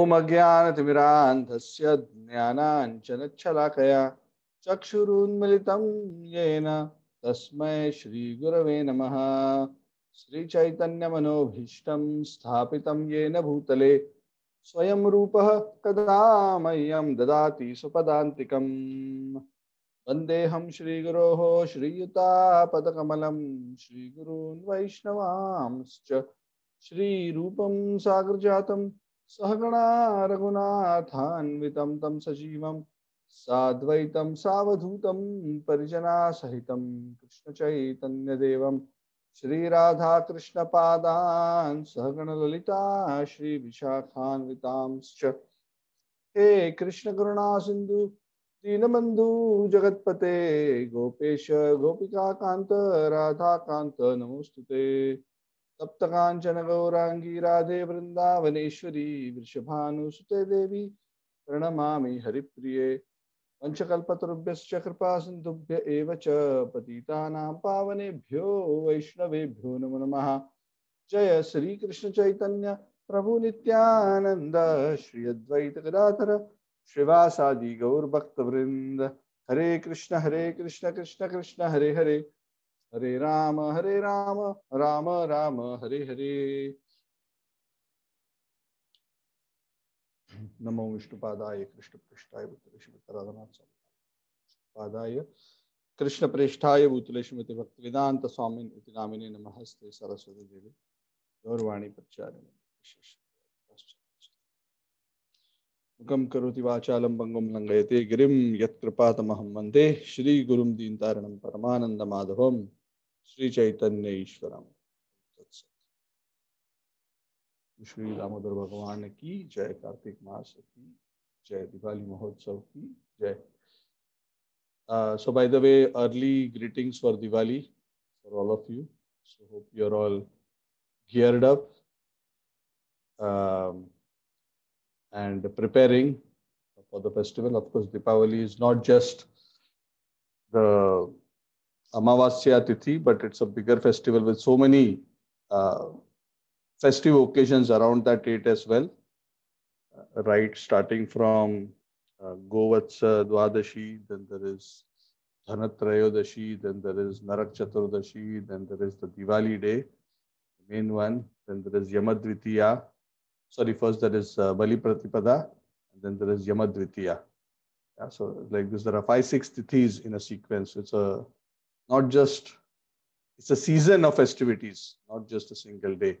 ओम अज्ञान तिमिरांधस्य ज्ञानांचन छलाकया चक्षुरुन्मिलितं येन तस्मै श्री गुरवे नमः श्री चैतन्य मनोभीष्टं स्थापितं येन भूतले स्वयं रूपः कदा मह्यं ददाति सुपदान्तिकम् वन्देऽहं श्रीगुरोः श्रीयुतापदकमलं श्रीगुरून् वैष्णवांश्च श्रीरूपं सागरजातम् सहगणा रघुनाथान्वितं तं सजीवं साद्वैतं कृष्ण परिजनासहितं सहगण ललिता श्री विशाखान्विता हे सिंधु दीनबंधु जगतपते गोपेश गोपिकाकान्त राधाकान्त नमोऽस्तु ते सप्तकाञ्चनगौराङ्गी राधे वृंदावनेश्वरी वृषभानुसुते देवी प्रणमामि हरिप्रिये पञ्चकल्पतरुभ्यश्च कृपासिन्धुभ्य एव च पतितानां पावनेभ्यो वैष्णवेभ्यो नमो नमः जय श्रीकृष्णचैतन्य प्रभुनित्यानन्द श्री अद्वैतगदाधर श्रीवासादि गौरभक्तवृंद हरे कृष्ण हरे कृष्ण कृष्ण कृष्ण हरे हरे हरे राम हरे राम राम राम हरे हरे नमो विष्णुपादाय कृष्ण पृष्ठाय पादाय कृष्ण प्रेष्ठाय भूतले श्रीमती भक्त वेदांत स्वामी नामिने नमः सरस्वती देवी गौरवाणी प्रचारिणी विशेष मुखम करोति वाचालं भङ्गुं लङ्घयते गिरिं यत्कृपातमहं वन्दे श्रीगुरुं दीनतारणं परमानन्दमाधवम् श्री चैतन्य ईश्वरम श्री दामोदर भगवान की जय कार्तिक मास की जय दिवाली महोत्सव की जय so by the way early greetings for Diwali for all of you so hope you are all geared up and preparing for the festival of course Deepavali is not just the Amavasya Tithi, but it's a bigger festival with so many uh, festive occasions around that date as well. Uh, right, starting from uh, Govatsa uh, Dwadashi, then there is Dhanatrayodashi, then there is Narak Chaturdashi, then there is the Diwali day, the main one, then there is Yamadvitiya. Sorry, first there is uh, Bali Pratipada, and then there is Yamadvitiya. Yeah, so like this, there are five, six tithis in a sequence. It's a not just it's a season of festivities, not just a single day.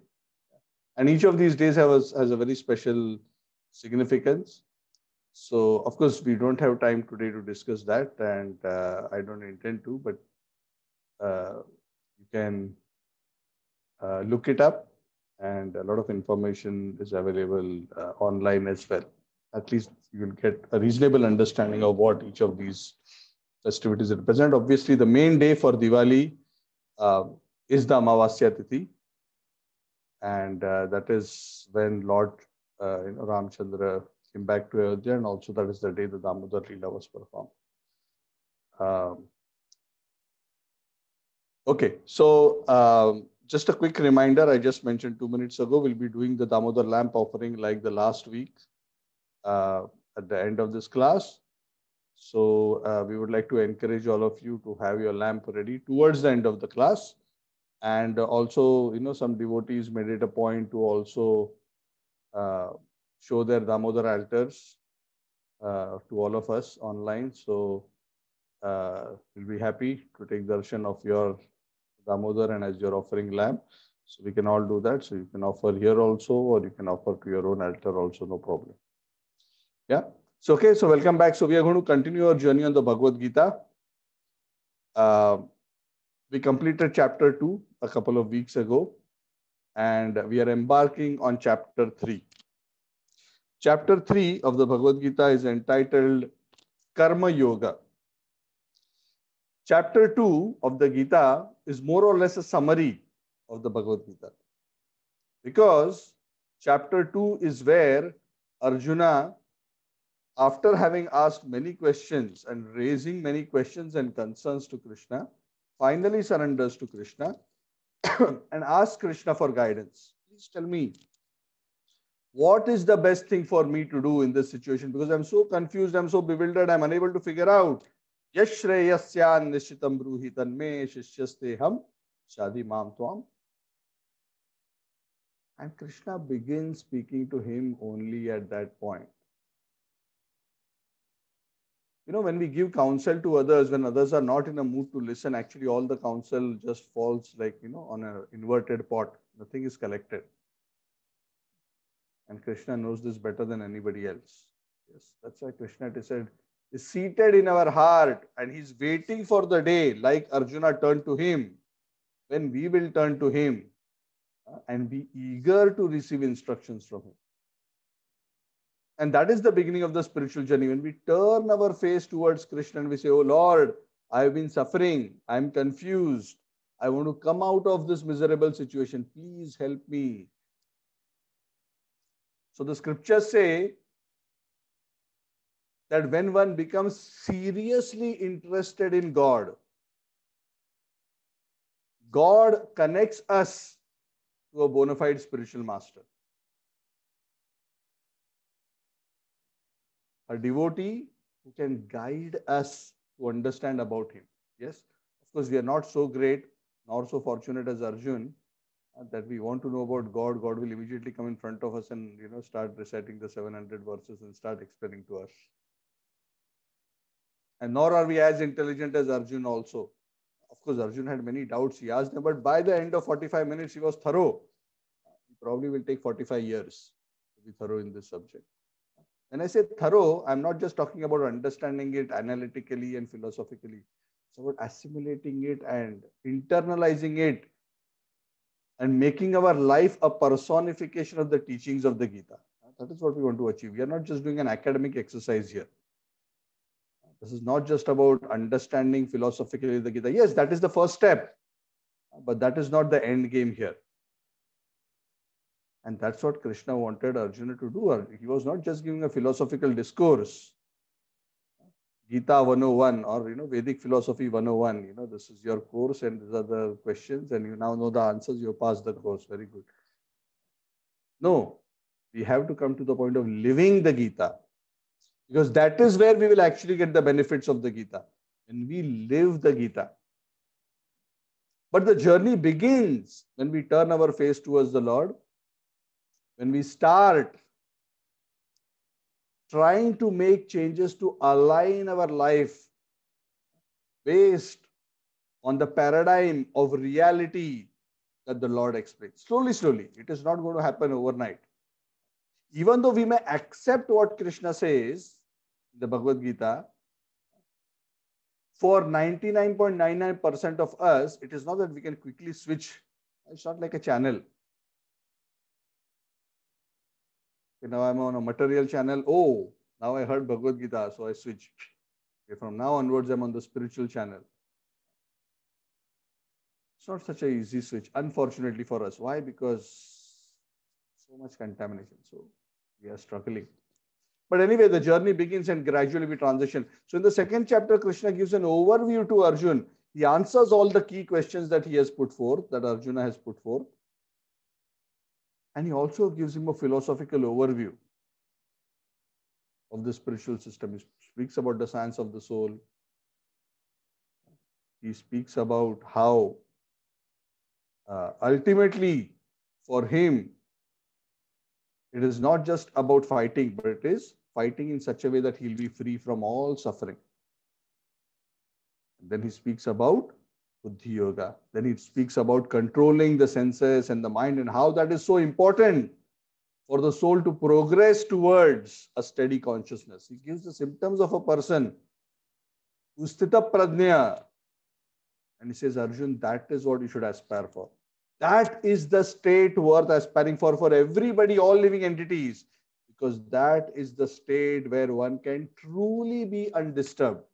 And each of these days a, has a very special significance. So, of course, we don't have time today to discuss that, and uh, I don't intend to, but uh, you can uh, look it up, and a lot of information is available uh, online as well. At least you'll get a reasonable understanding of what each of these festivities represent. Obviously, the main day for Diwali uh, is the Amavasya Tithi, and uh, that is when Lord uh, Ramchandra came back to Ayodhya, and also that is the day the Damodar Leela was performed. Um, okay, so um, just a quick reminder I just mentioned two minutes ago, we'll be doing the Damodar lamp offering like the last week uh, at the end of this class. So uh, we would like to encourage all of you to have your lamp ready towards the end of the class. And also, you know, some devotees made it a point to also uh, show their Damodar altars uh, to all of us online. So uh, we'll be happy to take darshan of your Damodar and as your offering lamp. So we can all do that. So you can offer here also, or you can offer to your own altar also, no problem. Yeah. So, okay, so welcome back. So, we are going to continue our journey on the Bhagavad Gita. Uh, we completed chapter 2 a couple of weeks ago, and we are embarking on chapter 3. Chapter 3 of the Bhagavad Gita is entitled Karma Yoga. Chapter 2 of the Gita is more or less a summary of the Bhagavad Gita because chapter 2 is where Arjuna after having asked many questions and raising many questions and concerns to Krishna, finally surrenders to Krishna and asks Krishna for guidance. Please tell me, what is the best thing for me to do in this situation? Because I'm so confused, I'm so bewildered, I'm unable to figure out. यश्रेयस्यान् निश्चितं ब्रूहि तन्मे शिष्यस्तेहं शादी And Krishna begins speaking to him only at that point you know, when we give counsel to others, when others are not in a mood to listen, actually all the counsel just falls like, you know, on an inverted pot. Nothing is collected. And Krishna knows this better than anybody else. Yes, that's why Krishna said, is seated in our heart and he's waiting for the day, like Arjuna turned to him, when we will turn to him uh, and be eager to receive instructions from him. And that is the beginning of the spiritual journey. When we turn our face towards Krishna and we say, Oh Lord, I have been suffering. I'm confused. I want to come out of this miserable situation. Please help me. So the scriptures say that when one becomes seriously interested in God, God connects us to a bona fide spiritual master. a devotee who can guide us to understand about him. Yes, of course, we are not so great nor so fortunate as Arjun uh, that we want to know about God. God will immediately come in front of us and you know start reciting the 700 verses and start explaining to us. And nor are we as intelligent as Arjun also. Of course, Arjun had many doubts. He asked them, but by the end of 45 minutes, he was thorough. Uh, he probably will take 45 years to be thorough in this subject. When I say thorough, I'm not just talking about understanding it analytically and philosophically. It's about assimilating it and internalizing it and making our life a personification of the teachings of the Gita. That is what we want to achieve. We are not just doing an academic exercise here. This is not just about understanding philosophically the Gita. Yes, that is the first step, but that is not the end game here. And that's what Krishna wanted Arjuna to do. He was not just giving a philosophical discourse. Gita 101 or you know Vedic philosophy 101. You know, this is your course and these are the questions, and you now know the answers, you passed the course. Very good. No, we have to come to the point of living the Gita. Because that is where we will actually get the benefits of the Gita. When we live the Gita. But the journey begins when we turn our face towards the Lord when we start trying to make changes to align our life based on the paradigm of reality that the Lord explains, Slowly, slowly. It is not going to happen overnight. Even though we may accept what Krishna says in the Bhagavad Gita, for 99.99% of us, it is not that we can quickly switch. It's not like a channel. now I'm on a material channel. Oh, now I heard Bhagavad Gita, so I switch. Okay, from now onwards, I'm on the spiritual channel. It's not such an easy switch, unfortunately for us. Why? Because so much contamination. So we are struggling. But anyway, the journey begins and gradually we transition. So in the second chapter, Krishna gives an overview to Arjun. He answers all the key questions that he has put forth, that Arjuna has put forth. And he also gives him a philosophical overview of the spiritual system. He speaks about the science of the soul. He speaks about how uh, ultimately for him, it is not just about fighting, but it is fighting in such a way that he'll be free from all suffering. And then he speaks about Buddhi Yoga. Then it speaks about controlling the senses and the mind and how that is so important for the soul to progress towards a steady consciousness. He gives the symptoms of a person Ustita Pradnya, And he says, Arjun, that is what you should aspire for. That is the state worth aspiring for for everybody, all living entities, because that is the state where one can truly be undisturbed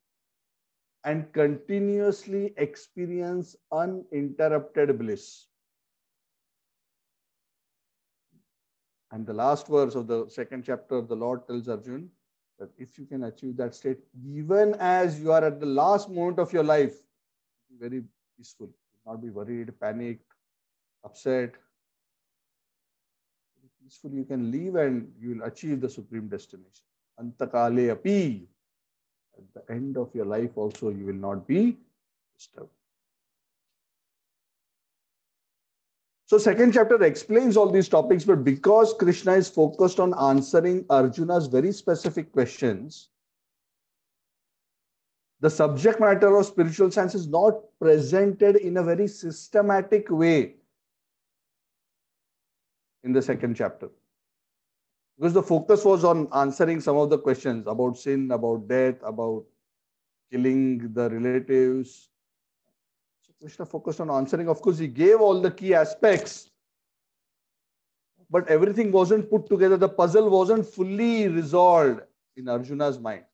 and continuously experience uninterrupted bliss. And the last verse of the second chapter, the Lord tells Arjun that if you can achieve that state, even as you are at the last moment of your life, be very peaceful, not be worried, panicked, upset. Peacefully, you can leave and you will achieve the supreme destination. Antakale api at the end of your life also, you will not be disturbed. So second chapter explains all these topics, but because Krishna is focused on answering Arjuna's very specific questions, the subject matter of spiritual science is not presented in a very systematic way in the second chapter because the focus was on answering some of the questions about sin, about death, about killing the relatives. So Krishna focused on answering. Of course, he gave all the key aspects, but everything wasn't put together. The puzzle wasn't fully resolved in Arjuna's mind.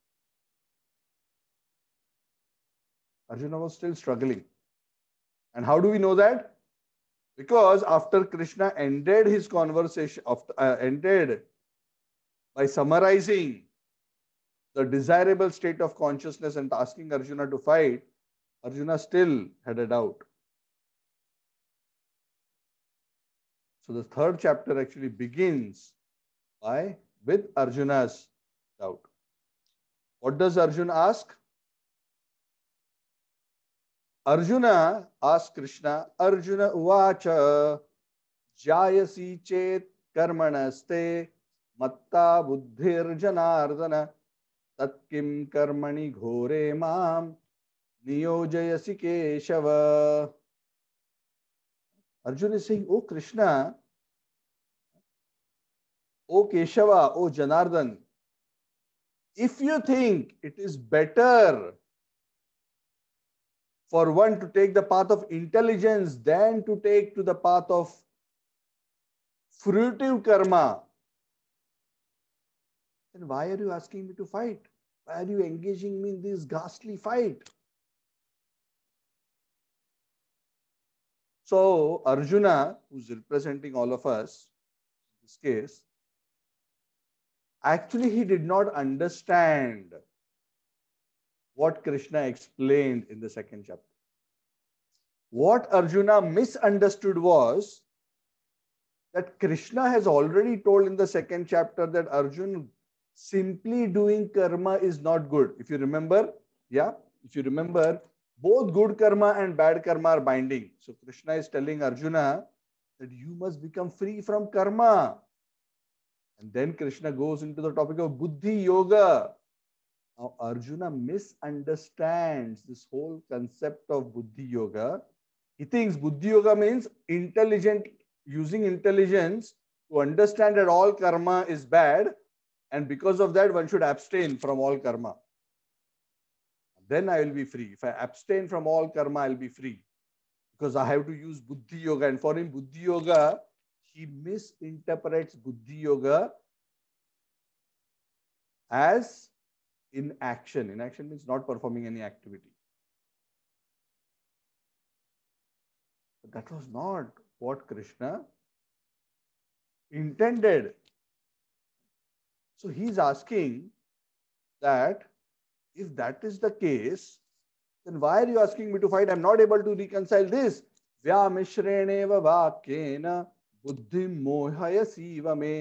Arjuna was still struggling. And how do we know that? Because after Krishna ended his conversation, after, uh, ended by summarizing the desirable state of consciousness and asking Arjuna to fight, Arjuna still had a doubt. So the third chapter actually begins by with Arjuna's doubt. What does Arjuna ask? Arjuna asks Krishna, Arjuna uvacha jayasi chet karmanaste मत्ता बुद्धिर्जनार्दन तत्किं कर्मणि घोरे माम नियोजयसि केशव अर्जुन से O Krishna O Keshava O Janardana if you think it is better for one to take the path of intelligence then to take to the path of fruitive karma then why are you asking me to fight? Why are you engaging me in this ghastly fight? So Arjuna, who's representing all of us in this case, actually he did not understand what Krishna explained in the second chapter. What Arjuna misunderstood was that Krishna has already told in the second chapter that Arjun, simply doing karma is not good. If you remember, yeah, if you remember, both good karma and bad karma are binding. So Krishna is telling Arjuna that you must become free from karma. And then Krishna goes into the topic of buddhi yoga. Now Arjuna misunderstands this whole concept of buddhi yoga. He thinks buddhi yoga means intelligent, using intelligence to understand that all karma is bad and because of that, one should abstain from all karma. Then I will be free. If I abstain from all karma, I'll be free. Because I have to use Buddhi Yoga. And for him, Buddhi Yoga, he misinterprets Buddhi Yoga as inaction. Inaction means not performing any activity. But that was not what Krishna intended so he's asking that if that is the case, then why are you asking me to fight? I'm not able to reconcile this. व्यामिश्रेणेव वाक्येन बुद्धिं मोहयसीव मे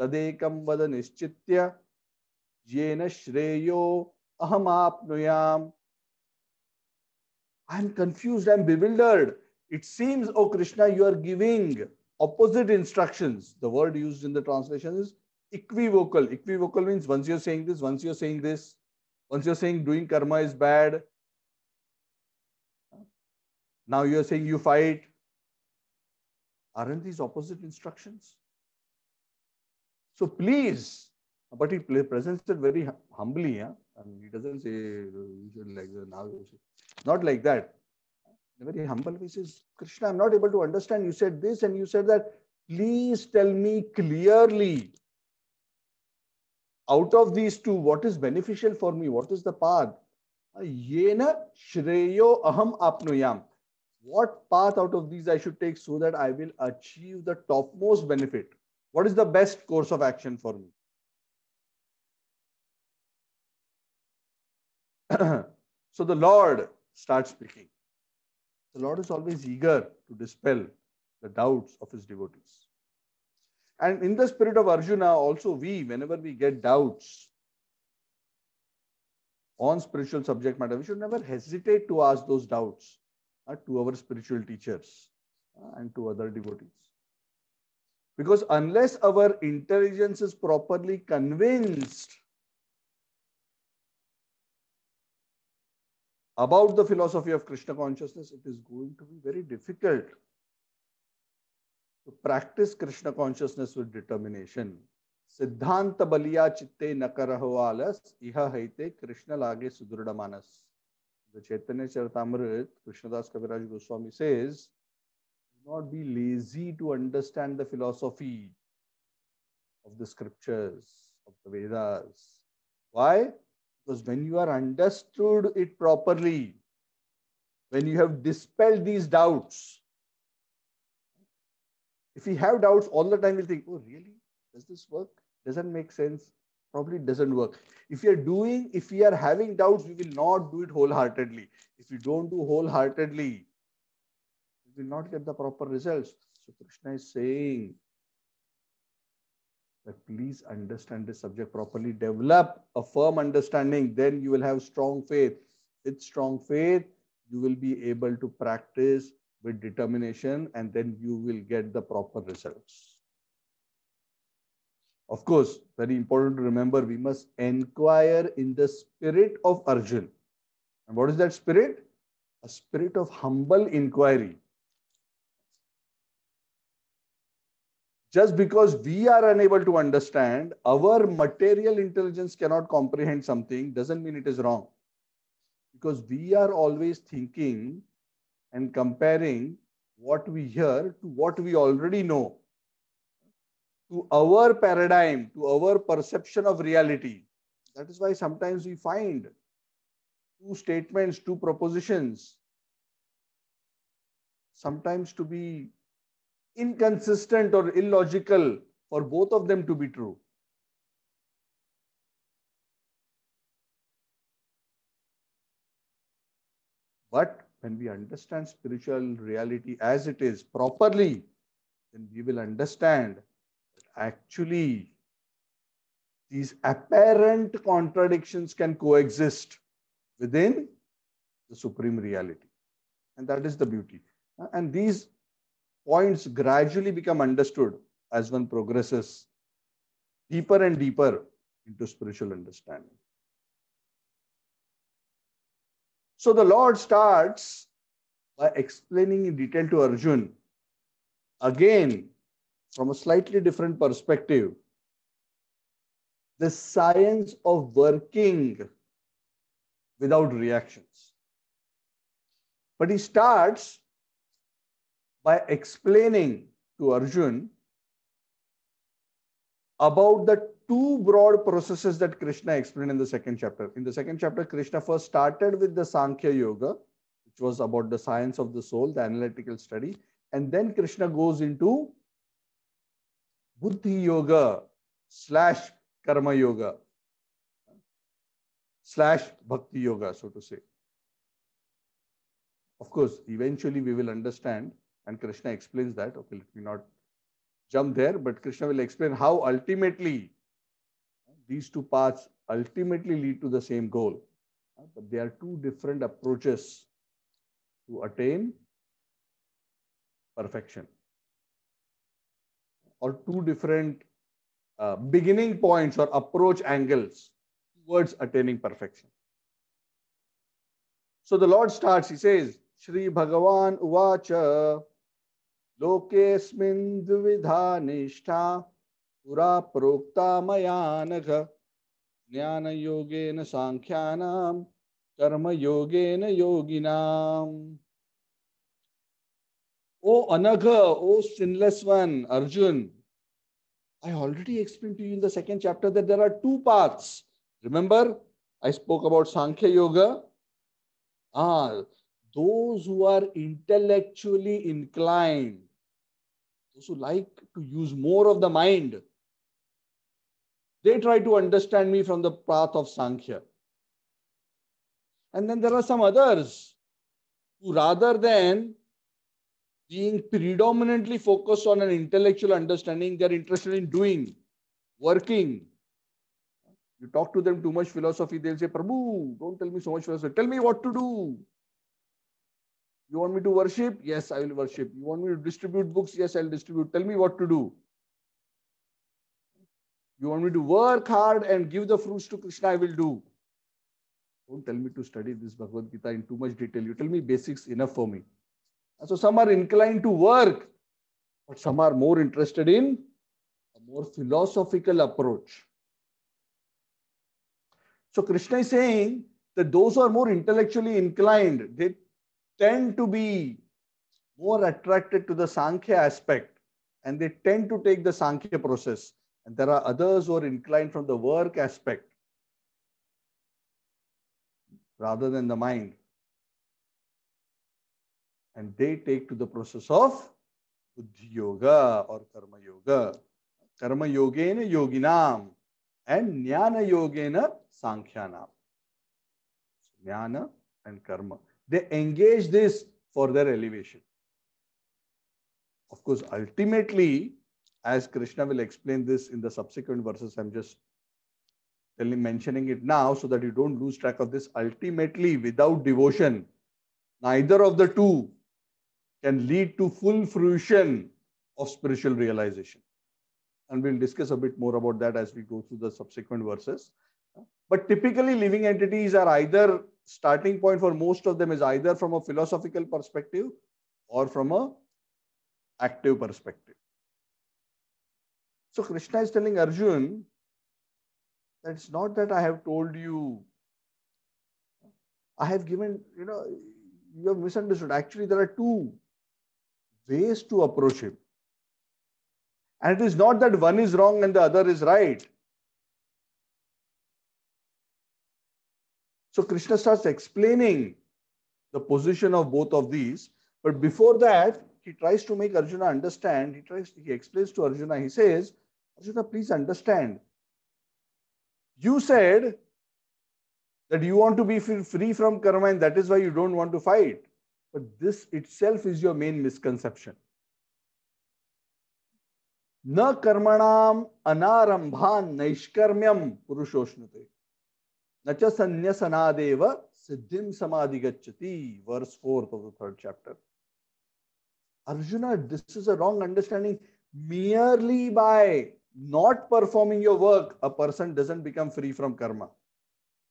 tadekam वद निश्चित्य aham श्रेयो अहमाप्नुयाम I'm confused, I'm bewildered. It seems, oh Krishna, you are giving opposite instructions. The word used in the translation is equivocal. Equivocal means once you're saying this, once you're saying this, once you're saying doing karma is bad, now you're saying you fight. Aren't these opposite instructions? So please, but he presents it very humbly. yeah, And he doesn't say uh, you should like now. Not like that. very humble He says Krishna, I'm not able to understand. You said this and you said that. Please tell me clearly out of these two, what is beneficial for me? What is the path? Ah, yena Shreyo Aham Apnoyam. What path out of these I should take so that I will achieve the topmost benefit? What is the best course of action for me? so the Lord starts speaking. The Lord is always eager to dispel the doubts of his devotees. And in the spirit of Arjuna, also we, whenever we get doubts on spiritual subject matter, we should never hesitate to ask those doubts uh, to our spiritual teachers uh, and to other devotees. Because unless our intelligence is properly convinced about the philosophy of Krishna consciousness, it is going to be very difficult to practice Krishna consciousness with determination. Siddhanta Baliya Chitte Nakaraho Alas Iha Haite Krishna Lage Sudrudamanas. The Chaitanya Charitamrit, Krishnadas Kaviraj Goswami says, Do not be lazy to understand the philosophy of the scriptures, of the Vedas. Why? Because when you are understood it properly, when you have dispelled these doubts, If we have doubts all the time, we'll think, oh, really? Does this work? Doesn't make sense. Probably doesn't work. If we are doing, if we are having doubts, we will not do it wholeheartedly. If we don't do wholeheartedly, we will not get the proper results. So Krishna is saying that please understand this subject properly, develop a firm understanding, then you will have strong faith. With strong faith, you will be able to practice with determination and then you will get the proper results. Of course, very important to remember, we must inquire in the spirit of Arjun. And what is that spirit? A spirit of humble inquiry. Just because we are unable to understand, our material intelligence cannot comprehend something, doesn't mean it is wrong. Because we are always thinking and comparing what we hear to what we already know, to our paradigm, to our perception of reality. That is why sometimes we find two statements, two propositions, sometimes to be inconsistent or illogical for both of them to be true. But when we understand spiritual reality as it is properly, then we will understand that actually these apparent contradictions can coexist within the supreme reality. And that is the beauty. And these points gradually become understood as one progresses deeper and deeper into spiritual understanding. So the Lord starts by explaining in detail to Arjun, again, from a slightly different perspective, the science of working without reactions. But he starts by explaining to Arjun about the two broad processes that Krishna explained in the second chapter. In the second chapter, Krishna first started with the Sankhya Yoga, which was about the science of the soul, the analytical study. And then Krishna goes into Buddhi Yoga slash Karma Yoga slash Bhakti Yoga, so to say. Of course, eventually we will understand, and Krishna explains that. Okay, let me not jump there, but Krishna will explain how ultimately these two paths ultimately lead to the same goal, uh, but they are two different approaches to attain perfection or two different uh, beginning points or approach angles towards attaining perfection. So the Lord starts, he says, Shri Bhagavan Uvacha Lokesmin Dvividha Nishtha पुरा प्रोक्ता मया नघ ज्ञानयोगेन साङ्ख्यानां कर्मयोगेन योगिनाम O Anagha, O sinless one, Arjun, I already explained to you in the second chapter that there are two paths. Remember, I spoke about Sankhya Yoga. Ah, those who are intellectually inclined, those who like to use more of the mind, They try to understand me from the path of Sankhya. And then there are some others who, rather than being predominantly focused on an intellectual understanding, they're interested in doing, working. You talk to them too much philosophy, they'll say, Prabhu, don't tell me so much philosophy. Tell me what to do. You want me to worship? Yes, I will worship. You want me to distribute books? Yes, I'll distribute. Tell me what to do. You want me to work hard and give the fruits to Krishna, I will do. Don't tell me to study this Bhagavad Gita in too much detail. You tell me basics enough for me. so some are inclined to work, but some are more interested in a more philosophical approach. So Krishna is saying that those who are more intellectually inclined, they tend to be more attracted to the Sankhya aspect and they tend to take the Sankhya process. And there are others who are inclined from the work aspect rather than the mind. And they take to the process of buddhi yoga or karma yoga. Karma yogena yoginam and jnana yogena sankhyanam. Jnana and karma. They engage this for their elevation. Of course, ultimately, as Krishna will explain this in the subsequent verses. I'm just telling, mentioning it now so that you don't lose track of this. Ultimately, without devotion, neither of the two can lead to full fruition of spiritual realization. And we'll discuss a bit more about that as we go through the subsequent verses. But typically, living entities are either starting point for most of them is either from a philosophical perspective or from a active perspective so Krishna is telling Arjun that it's not that I have told you, I have given, you know, you have misunderstood. Actually, there are two ways to approach him. And it is not that one is wrong and the other is right. So Krishna starts explaining the position of both of these. But before that, he tries to make Arjuna understand. He tries, he explains to Arjuna, he says, Arshita, please understand. You said that you want to be free from karma and that is why you don't want to fight. But this itself is your main misconception. न कर्मणाम anarambhan naishkarmyam पुरुषोष्णते Nacha च संन्यसनादेव सिद्धिम समाधि गच्छति verse fourth of the third chapter Arjuna this is a wrong understanding merely by not performing your work, a person doesn't become free from karma.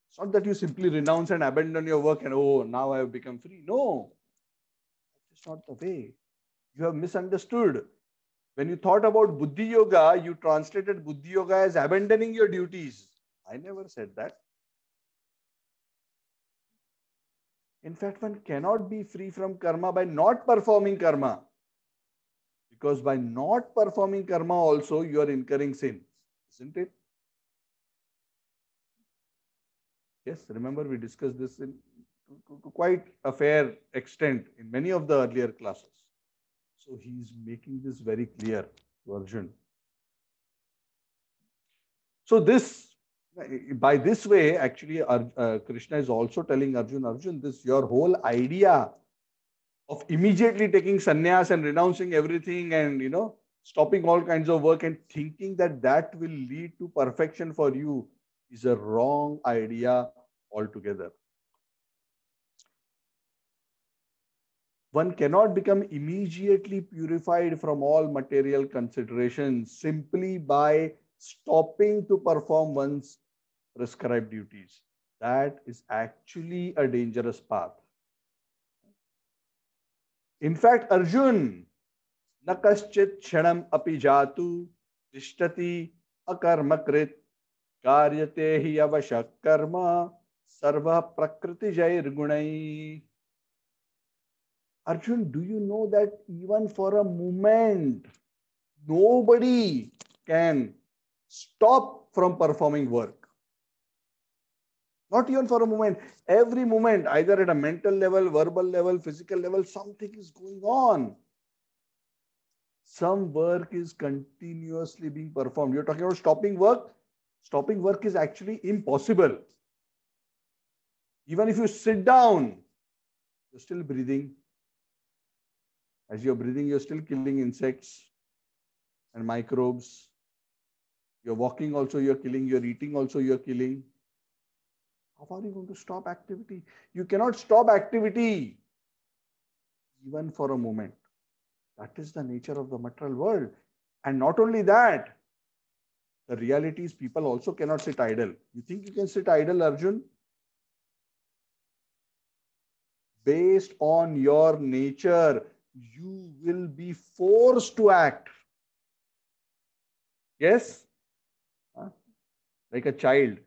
It's not that you simply renounce and abandon your work and, oh, now I have become free. No, that's not the way. You have misunderstood. When you thought about Buddhi Yoga, you translated Buddhi Yoga as abandoning your duties. I never said that. In fact, one cannot be free from karma by not performing karma. Because by not performing karma also, you are incurring sin, isn't it? Yes, remember we discussed this in quite a fair extent in many of the earlier classes. So he is making this very clear to Arjun. So this, by this way, actually Ar uh, Krishna is also telling Arjun, Arjun, this your whole idea of immediately taking sannyas and renouncing everything and you know stopping all kinds of work and thinking that that will lead to perfection for you is a wrong idea altogether one cannot become immediately purified from all material considerations simply by stopping to perform one's prescribed duties that is actually a dangerous path in fact Arjun न कश्चित क्षण अपी जातु तिष्ठति अकर्मकृत कार्यते ही अवश्य कर्म सर्व प्रकृति जयगुण Arjun do you know that even for a moment nobody can stop from performing work Not even for a moment. Every moment, either at a mental level, verbal level, physical level, something is going on. Some work is continuously being performed. You're talking about stopping work? Stopping work is actually impossible. Even if you sit down, you're still breathing. As you're breathing, you're still killing insects and microbes. You're walking also, you're killing. You're eating also, you're killing. How are you going to stop activity? You cannot stop activity even for a moment. That is the nature of the material world. And not only that, the reality is people also cannot sit idle. You think you can sit idle, Arjun? Based on your nature, you will be forced to act. Yes? Huh? Like a child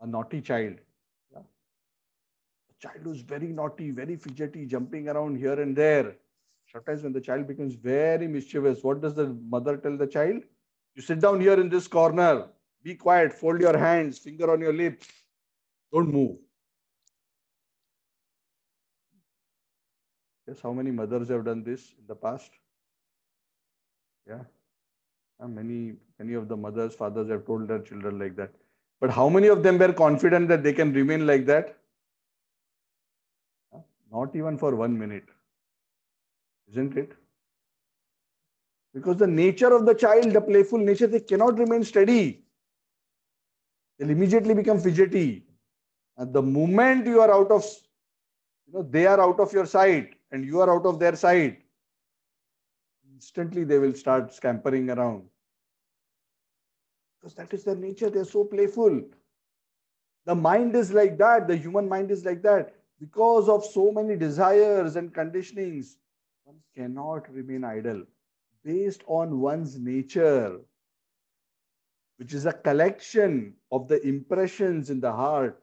a naughty child, yeah? a child who's very naughty, very fidgety, jumping around here and there. Sometimes when the child becomes very mischievous, what does the mother tell the child? You sit down here in this corner, be quiet, fold your hands, finger on your lips, don't move. Yes, how many mothers have done this in the past? Yeah. And many, many of the mothers, fathers have told their children like that. But how many of them were confident that they can remain like that? Not even for one minute. Isn't it? Because the nature of the child, the playful nature, they cannot remain steady. They'll immediately become fidgety. And the moment you are out of, you know, they are out of your sight and you are out of their sight, instantly they will start scampering around because that is their nature. They're so playful. The mind is like that. The human mind is like that. Because of so many desires and conditionings, one cannot remain idle based on one's nature, which is a collection of the impressions in the heart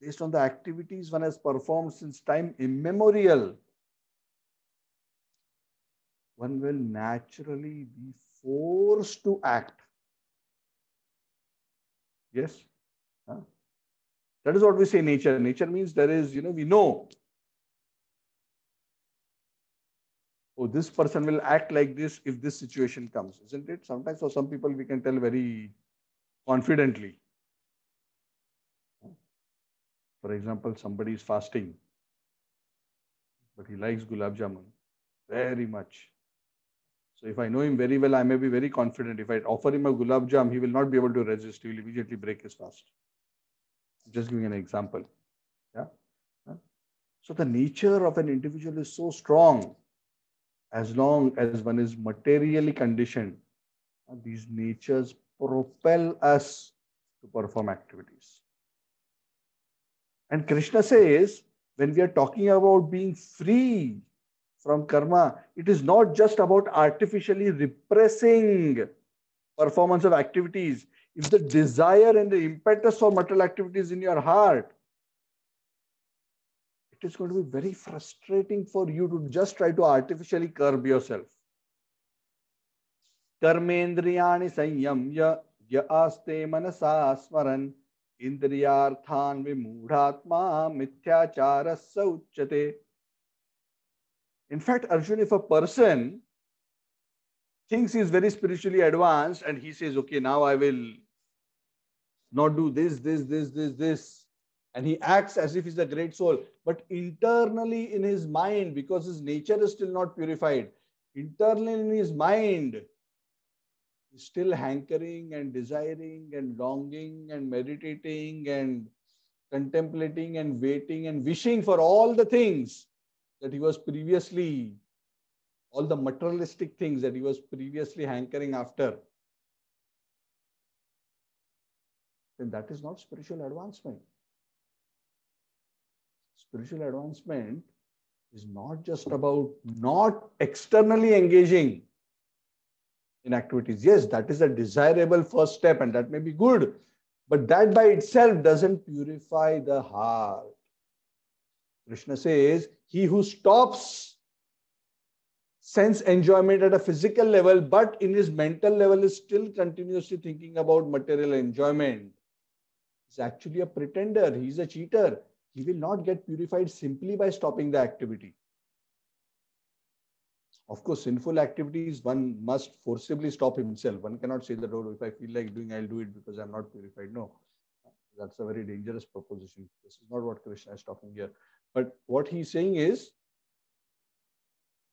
based on the activities one has performed since time immemorial. One will naturally be forced to act Yes. Huh? That is what we say nature. Nature means there is, you know, we know. Oh, this person will act like this if this situation comes, isn't it? Sometimes for some people we can tell very confidently. For example, somebody is fasting, but he likes gulab jamun very much. So if I know him very well, I may be very confident. If I offer him a gulab jam, he will not be able to resist. He will immediately break his fast. I'm just giving an example. Yeah. So the nature of an individual is so strong. As long as one is materially conditioned, these natures propel us to perform activities. And Krishna says, when we are talking about being free from karma, it is not just about artificially repressing performance of activities. If the desire and the impetus for material activities in your heart, it is going to be very frustrating for you to just try to artificially curb yourself. कर्मेन्द्रियाणि संयम्य य आस्ते मनसा स्मरन् इन्द्रियार्थान् विमूढात्मा मिथ्याचारस्य उच्यते In fact, Arjun, if a person thinks he is very spiritually advanced and he says, okay, now I will not do this, this, this, this, this, and he acts as if he's a great soul, but internally in his mind, because his nature is still not purified, internally in his mind, he's still hankering and desiring and longing and meditating and contemplating and waiting and wishing for all the things that he was previously, all the materialistic things that he was previously hankering after, then that is not spiritual advancement. Spiritual advancement is not just about not externally engaging in activities. Yes, that is a desirable first step and that may be good, but that by itself doesn't purify the heart. Krishna says, he who stops sense enjoyment at a physical level, but in his mental level is still continuously thinking about material enjoyment, is actually a pretender. He's a cheater. He will not get purified simply by stopping the activity. Of course, sinful activities, one must forcibly stop himself. One cannot say that, oh, if I feel like doing, I'll do it because I'm not purified. No, that's a very dangerous proposition. This is not what Krishna is talking here. But what he's saying is,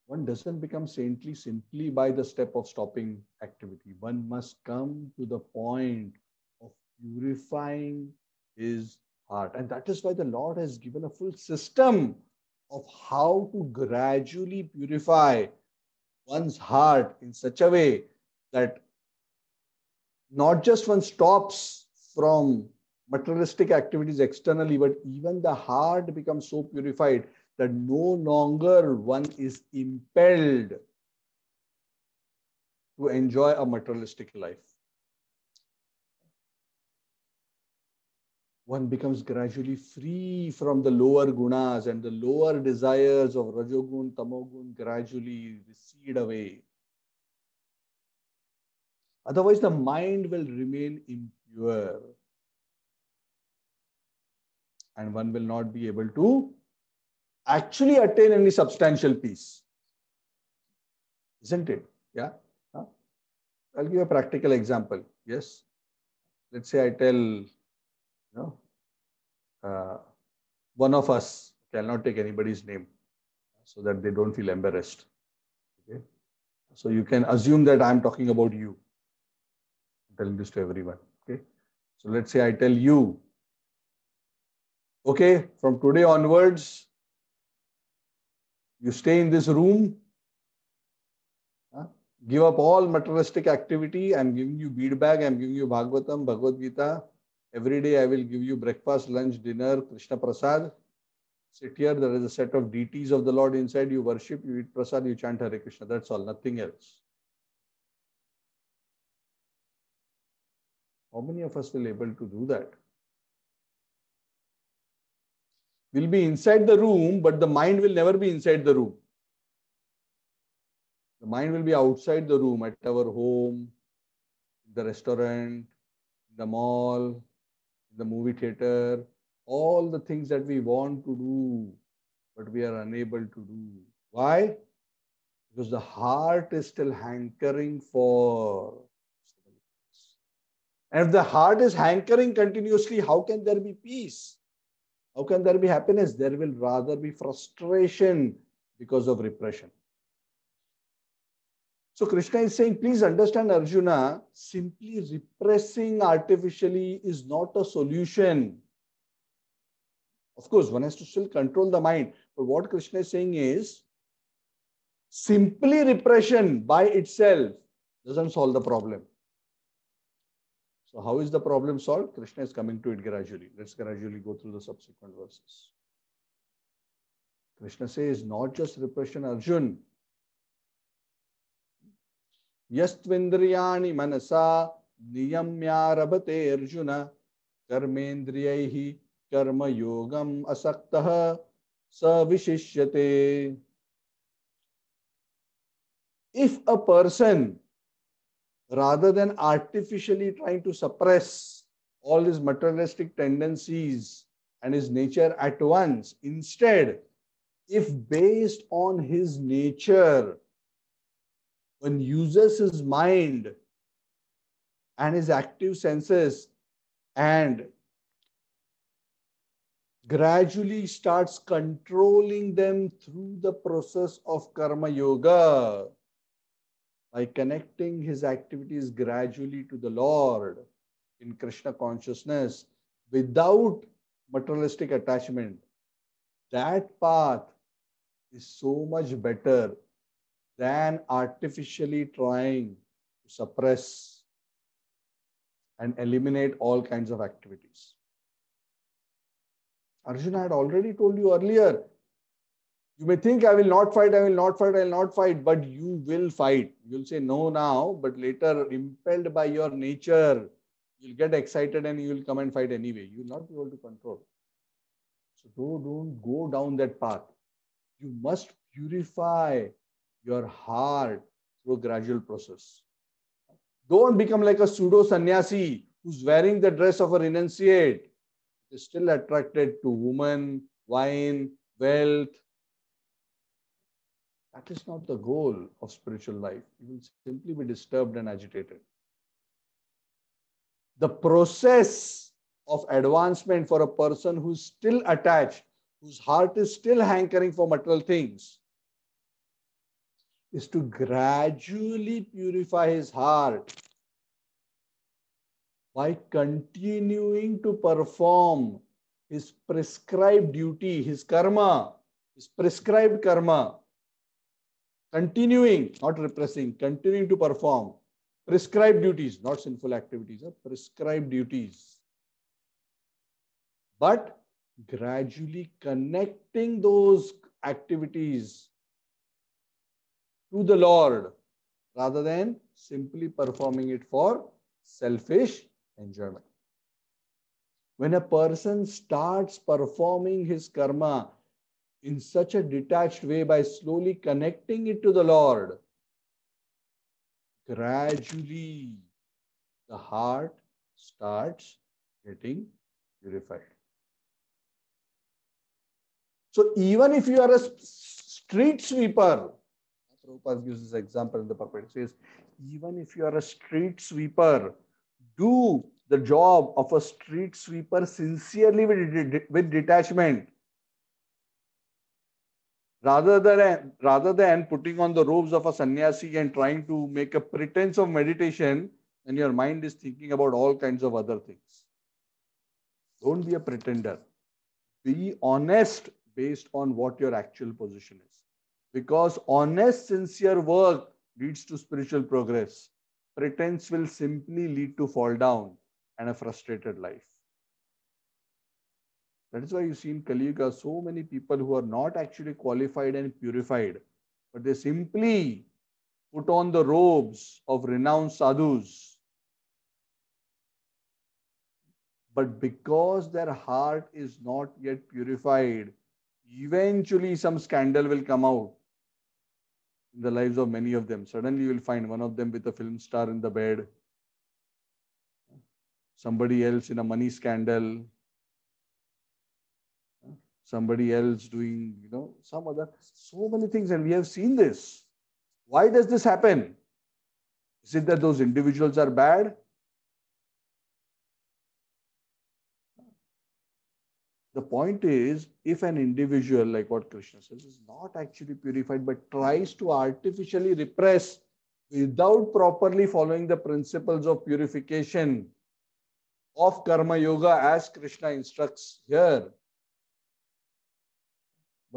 one doesn't become saintly simply by the step of stopping activity. One must come to the point of purifying his heart. And that is why the Lord has given a full system of how to gradually purify one's heart in such a way that not just one stops from materialistic activities externally, but even the heart becomes so purified that no longer one is impelled to enjoy a materialistic life. One becomes gradually free from the lower gunas and the lower desires of Rajogun, Tamogun gradually recede away. Otherwise, the mind will remain impure and one will not be able to actually attain any substantial peace. Isn't it? Yeah. Huh? I'll give a practical example. Yes. Let's say I tell, you know, uh, one of us, cannot take anybody's name so that they don't feel embarrassed. Okay. So you can assume that I'm talking about you. I'm telling this to everyone. Okay. So let's say I tell you okay, from today onwards, you stay in this room, huh? give up all materialistic activity. I'm giving you feedback, I'm giving you Bhagavatam, Bhagavad Gita. Every day I will give you breakfast, lunch, dinner, Krishna Prasad. Sit here, there is a set of deities of the Lord inside. You worship, you eat Prasad, you chant Hare Krishna. That's all, nothing else. How many of us will able to do that? will be inside the room, but the mind will never be inside the room. The mind will be outside the room at our home, the restaurant, the mall, the movie theater, all the things that we want to do, but we are unable to do. Why? Because the heart is still hankering for. And if the heart is hankering continuously, how can there be peace? How can there be happiness? There will rather be frustration because of repression. So Krishna is saying, please understand Arjuna, simply repressing artificially is not a solution. Of course, one has to still control the mind. But what Krishna is saying is, simply repression by itself doesn't solve the problem. So how is the problem solved? Krishna is coming to it gradually. Let's gradually go through the subsequent verses. Krishna says, not just repression, Arjun. Yastvindriyani manasa नियम्यारभते Arjun कर्मेन्द्रियैः कर्मयोगम् असक्तः स विशिष्यते If a person rather than artificially trying to suppress all his materialistic tendencies and his nature at once. Instead, if based on his nature, one uses his mind and his active senses and gradually starts controlling them through the process of karma yoga by connecting his activities gradually to the Lord in Krishna consciousness without materialistic attachment, that path is so much better than artificially trying to suppress and eliminate all kinds of activities. Arjuna had already told you earlier you may think, I will not fight, I will not fight, I will not fight, but you will fight. You'll say no now, but later, impelled by your nature, you'll get excited and you'll come and fight anyway. You'll not be able to control. So don't, don't go down that path. You must purify your heart through a gradual process. Don't become like a pseudo sannyasi who's wearing the dress of a renunciate. Is still attracted to woman, wine, wealth, that is not the goal of spiritual life. You will simply be disturbed and agitated. The process of advancement for a person who's still attached, whose heart is still hankering for material things, is to gradually purify his heart by continuing to perform his prescribed duty, his karma, his prescribed karma continuing, not repressing, continuing to perform prescribed duties, not sinful activities, or prescribed duties. But gradually connecting those activities to the Lord rather than simply performing it for selfish enjoyment. When a person starts performing his karma in such a detached way by slowly connecting it to the Lord. Gradually, the heart starts getting purified. So, even if you are a street sweeper, Prabhupada gives this example in the purport. It says, even if you are a street sweeper, do the job of a street sweeper sincerely with, with detachment rather than rather than putting on the robes of a sannyasi and trying to make a pretense of meditation and your mind is thinking about all kinds of other things don't be a pretender be honest based on what your actual position is because honest sincere work leads to spiritual progress pretense will simply lead to fall down and a frustrated life that is why you see in Kaliyuga so many people who are not actually qualified and purified, but they simply put on the robes of renowned sadhus. But because their heart is not yet purified, eventually some scandal will come out in the lives of many of them. Suddenly you will find one of them with a film star in the bed, somebody else in a money scandal, somebody else doing, you know, some other, so many things. And we have seen this. Why does this happen? Is it that those individuals are bad? The point is, if an individual, like what Krishna says, is not actually purified but tries to artificially repress without properly following the principles of purification of karma yoga as Krishna instructs here,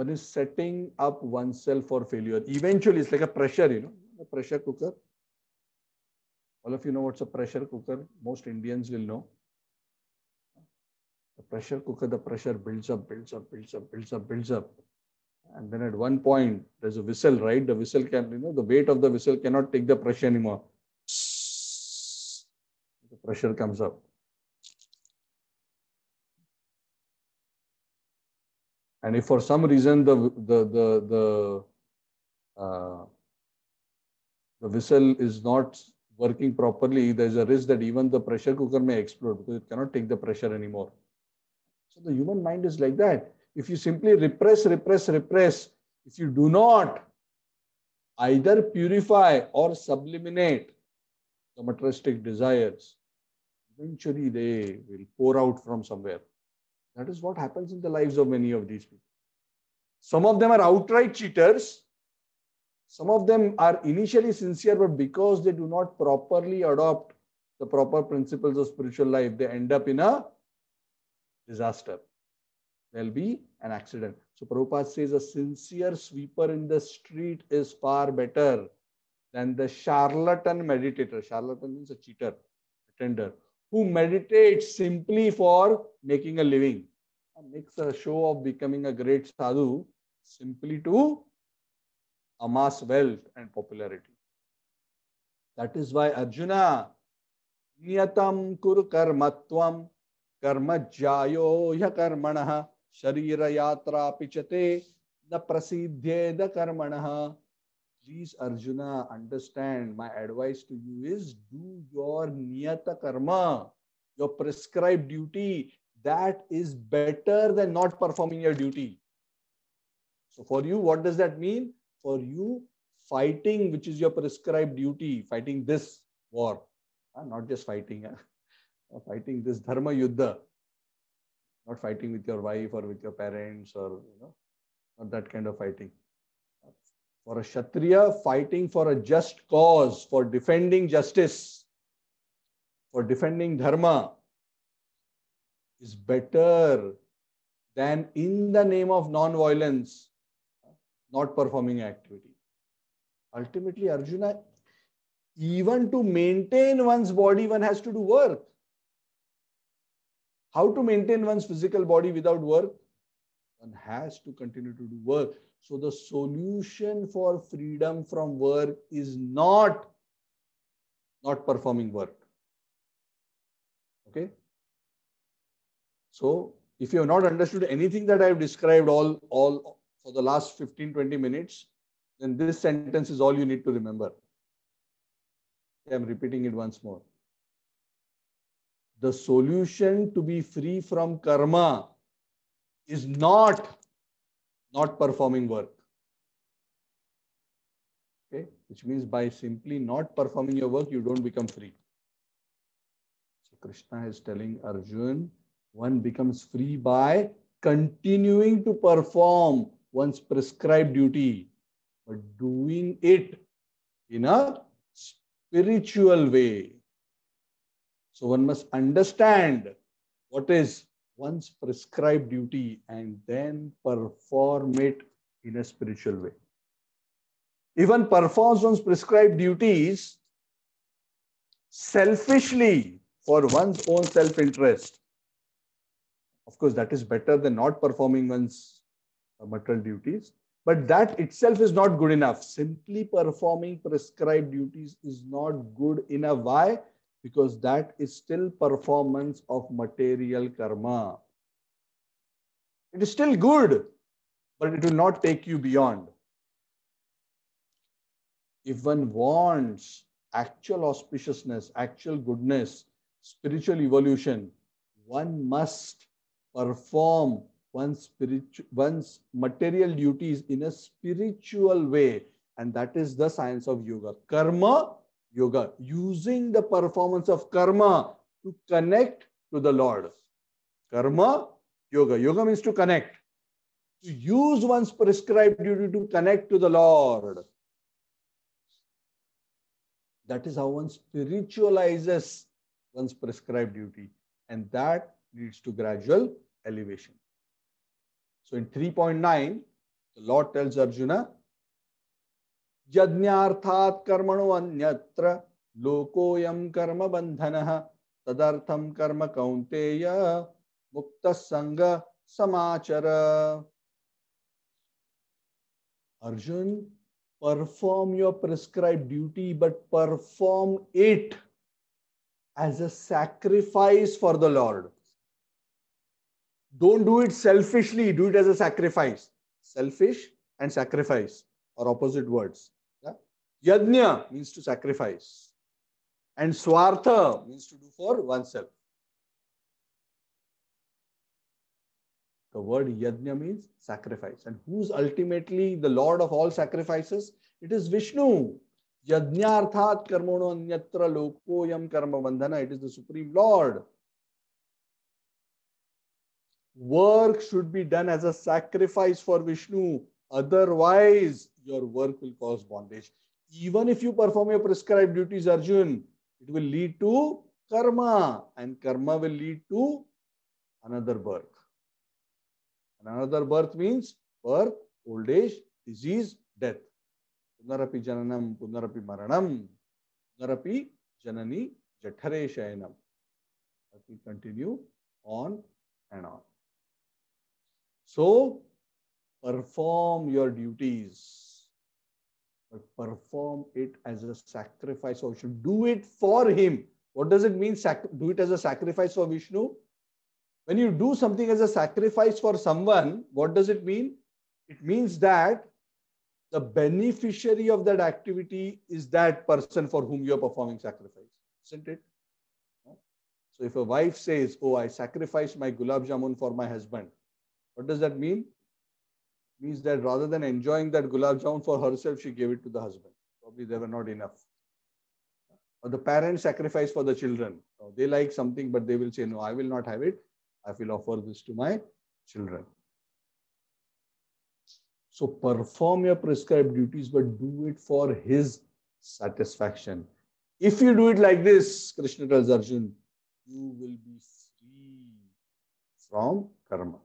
one is setting up oneself for failure. Eventually, it's like a pressure, you know, a pressure cooker. All of you know what's a pressure cooker. Most Indians will know. The pressure cooker, the pressure builds up, builds up, builds up, builds up, builds up. And then at one point, there's a whistle, right? The whistle can, you know, the weight of the whistle cannot take the pressure anymore. The pressure comes up. And if for some reason the the the the, uh, the whistle is not working properly, there's a risk that even the pressure cooker may explode because it cannot take the pressure anymore. So the human mind is like that. If you simply repress, repress, repress, if you do not either purify or subliminate the materialistic desires, eventually they will pour out from somewhere. That is what happens in the lives of many of these people. Some of them are outright cheaters. Some of them are initially sincere, but because they do not properly adopt the proper principles of spiritual life, they end up in a disaster. There'll be an accident. So Prabhupada says a sincere sweeper in the street is far better than the charlatan meditator. Charlatan means a cheater, pretender, who meditates simply for making a living makes a show of becoming a great sadhu simply to amass wealth and popularity. That is why Arjuna, Niyatam kur karmatvam karma ya karmanaha sharira yatra pichate na prasiddheda karmanaha please Arjuna, understand my advice to you is do your niyata karma, your prescribed duty. That is better than not performing your duty. So for you, what does that mean? For you, fighting, which is your prescribed duty, fighting this war, uh, not just fighting, uh, fighting this dharma yuddha, not fighting with your wife or with your parents or you know, not that kind of fighting. For a Kshatriya fighting for a just cause, for defending justice, for defending dharma, is better than in the name of non-violence, not performing activity. Ultimately, Arjuna, even to maintain one's body, one has to do work. How to maintain one's physical body without work? One has to continue to do work. So the solution for freedom from work is not not performing work. Okay. So if you have not understood anything that I have described all, all for the last 15, 20 minutes, then this sentence is all you need to remember. I'm repeating it once more. The solution to be free from karma is not not performing work. Okay, which means by simply not performing your work, you don't become free. So Krishna is telling Arjun, one becomes free by continuing to perform one's prescribed duty, but doing it in a spiritual way. So one must understand what is one's prescribed duty and then perform it in a spiritual way. If one performs one's prescribed duties selfishly for one's own self interest, of course, that is better than not performing one's material duties. But that itself is not good enough. Simply performing prescribed duties is not good enough. Why? because that is still performance of material karma. It is still good, but it will not take you beyond. If one wants actual auspiciousness, actual goodness, spiritual evolution, one must perform one's, one's material duties in a spiritual way. And that is the science of yoga. Karma yoga, using the performance of karma to connect to the Lord. Karma, yoga. Yoga means to connect. To use one's prescribed duty to connect to the Lord. That is how one spiritualizes one's prescribed duty. And that leads to gradual elevation. So in 3.9, the Lord tells Arjuna, यज्ञार्थात् कर्मणो अन्यत्र लोकोयम् कर्म बंधन तदर्थम् कर्म कौन्तेय मुक्त संग समाचर Arjun perform your prescribe duty but perform it as a sacrifice for the lord don't do it selfishly do it as a sacrifice selfish and sacrifice are opposite words Yajna means to sacrifice. And swartha means to do for oneself. The word yajna means sacrifice. And who's ultimately the Lord of all sacrifices? It is Vishnu. Yajnarthat karmono anyatra loko yam karma bandhana. It is the Supreme Lord. Work should be done as a sacrifice for Vishnu. Otherwise, your work will cause bondage even if you perform your prescribed duties, Arjun, it will lead to karma, and karma will lead to another birth. And another birth means birth, old age, disease, death. Punarapi jananam, punarapi maranam, punarapi janani jathare shayanam. Let me continue on and on. So, perform your duties but perform it as a sacrifice or should do it for him. What does it mean? do it as a sacrifice for Vishnu? When you do something as a sacrifice for someone, what does it mean? It means that the beneficiary of that activity is that person for whom you're performing sacrifice, isn't it? So if a wife says, Oh, I sacrificed my gulab jamun for my husband, what does that mean? means that rather than enjoying that gulab jamun for herself, she gave it to the husband. Probably there were not enough. Or the parents sacrifice for the children. So they like something, but they will say, no, I will not have it. I will offer this to my children. So perform your prescribed duties, but do it for his satisfaction. If you do it like this, Krishna tells Arjun, you will be free from karma.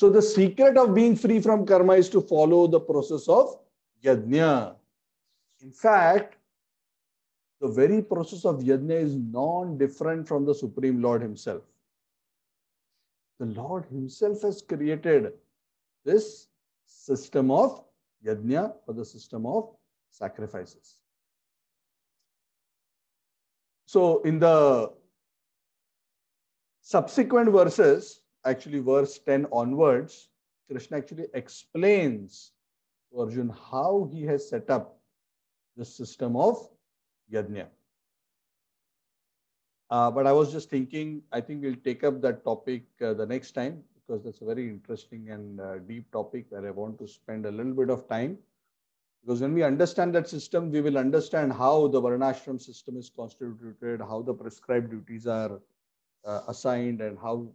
So the secret of being free from karma is to follow the process of yajna. In fact, the very process of yajna is non-different from the Supreme Lord himself. The Lord himself has created this system of yajna or the system of sacrifices. So in the subsequent verses, actually verse 10 onwards, Krishna actually explains to Arjun how he has set up the system of yajna. Uh, but I was just thinking, I think we'll take up that topic uh, the next time because that's a very interesting and uh, deep topic where I want to spend a little bit of time. Because when we understand that system, we will understand how the Varanashram system is constituted, how the prescribed duties are uh, assigned, and how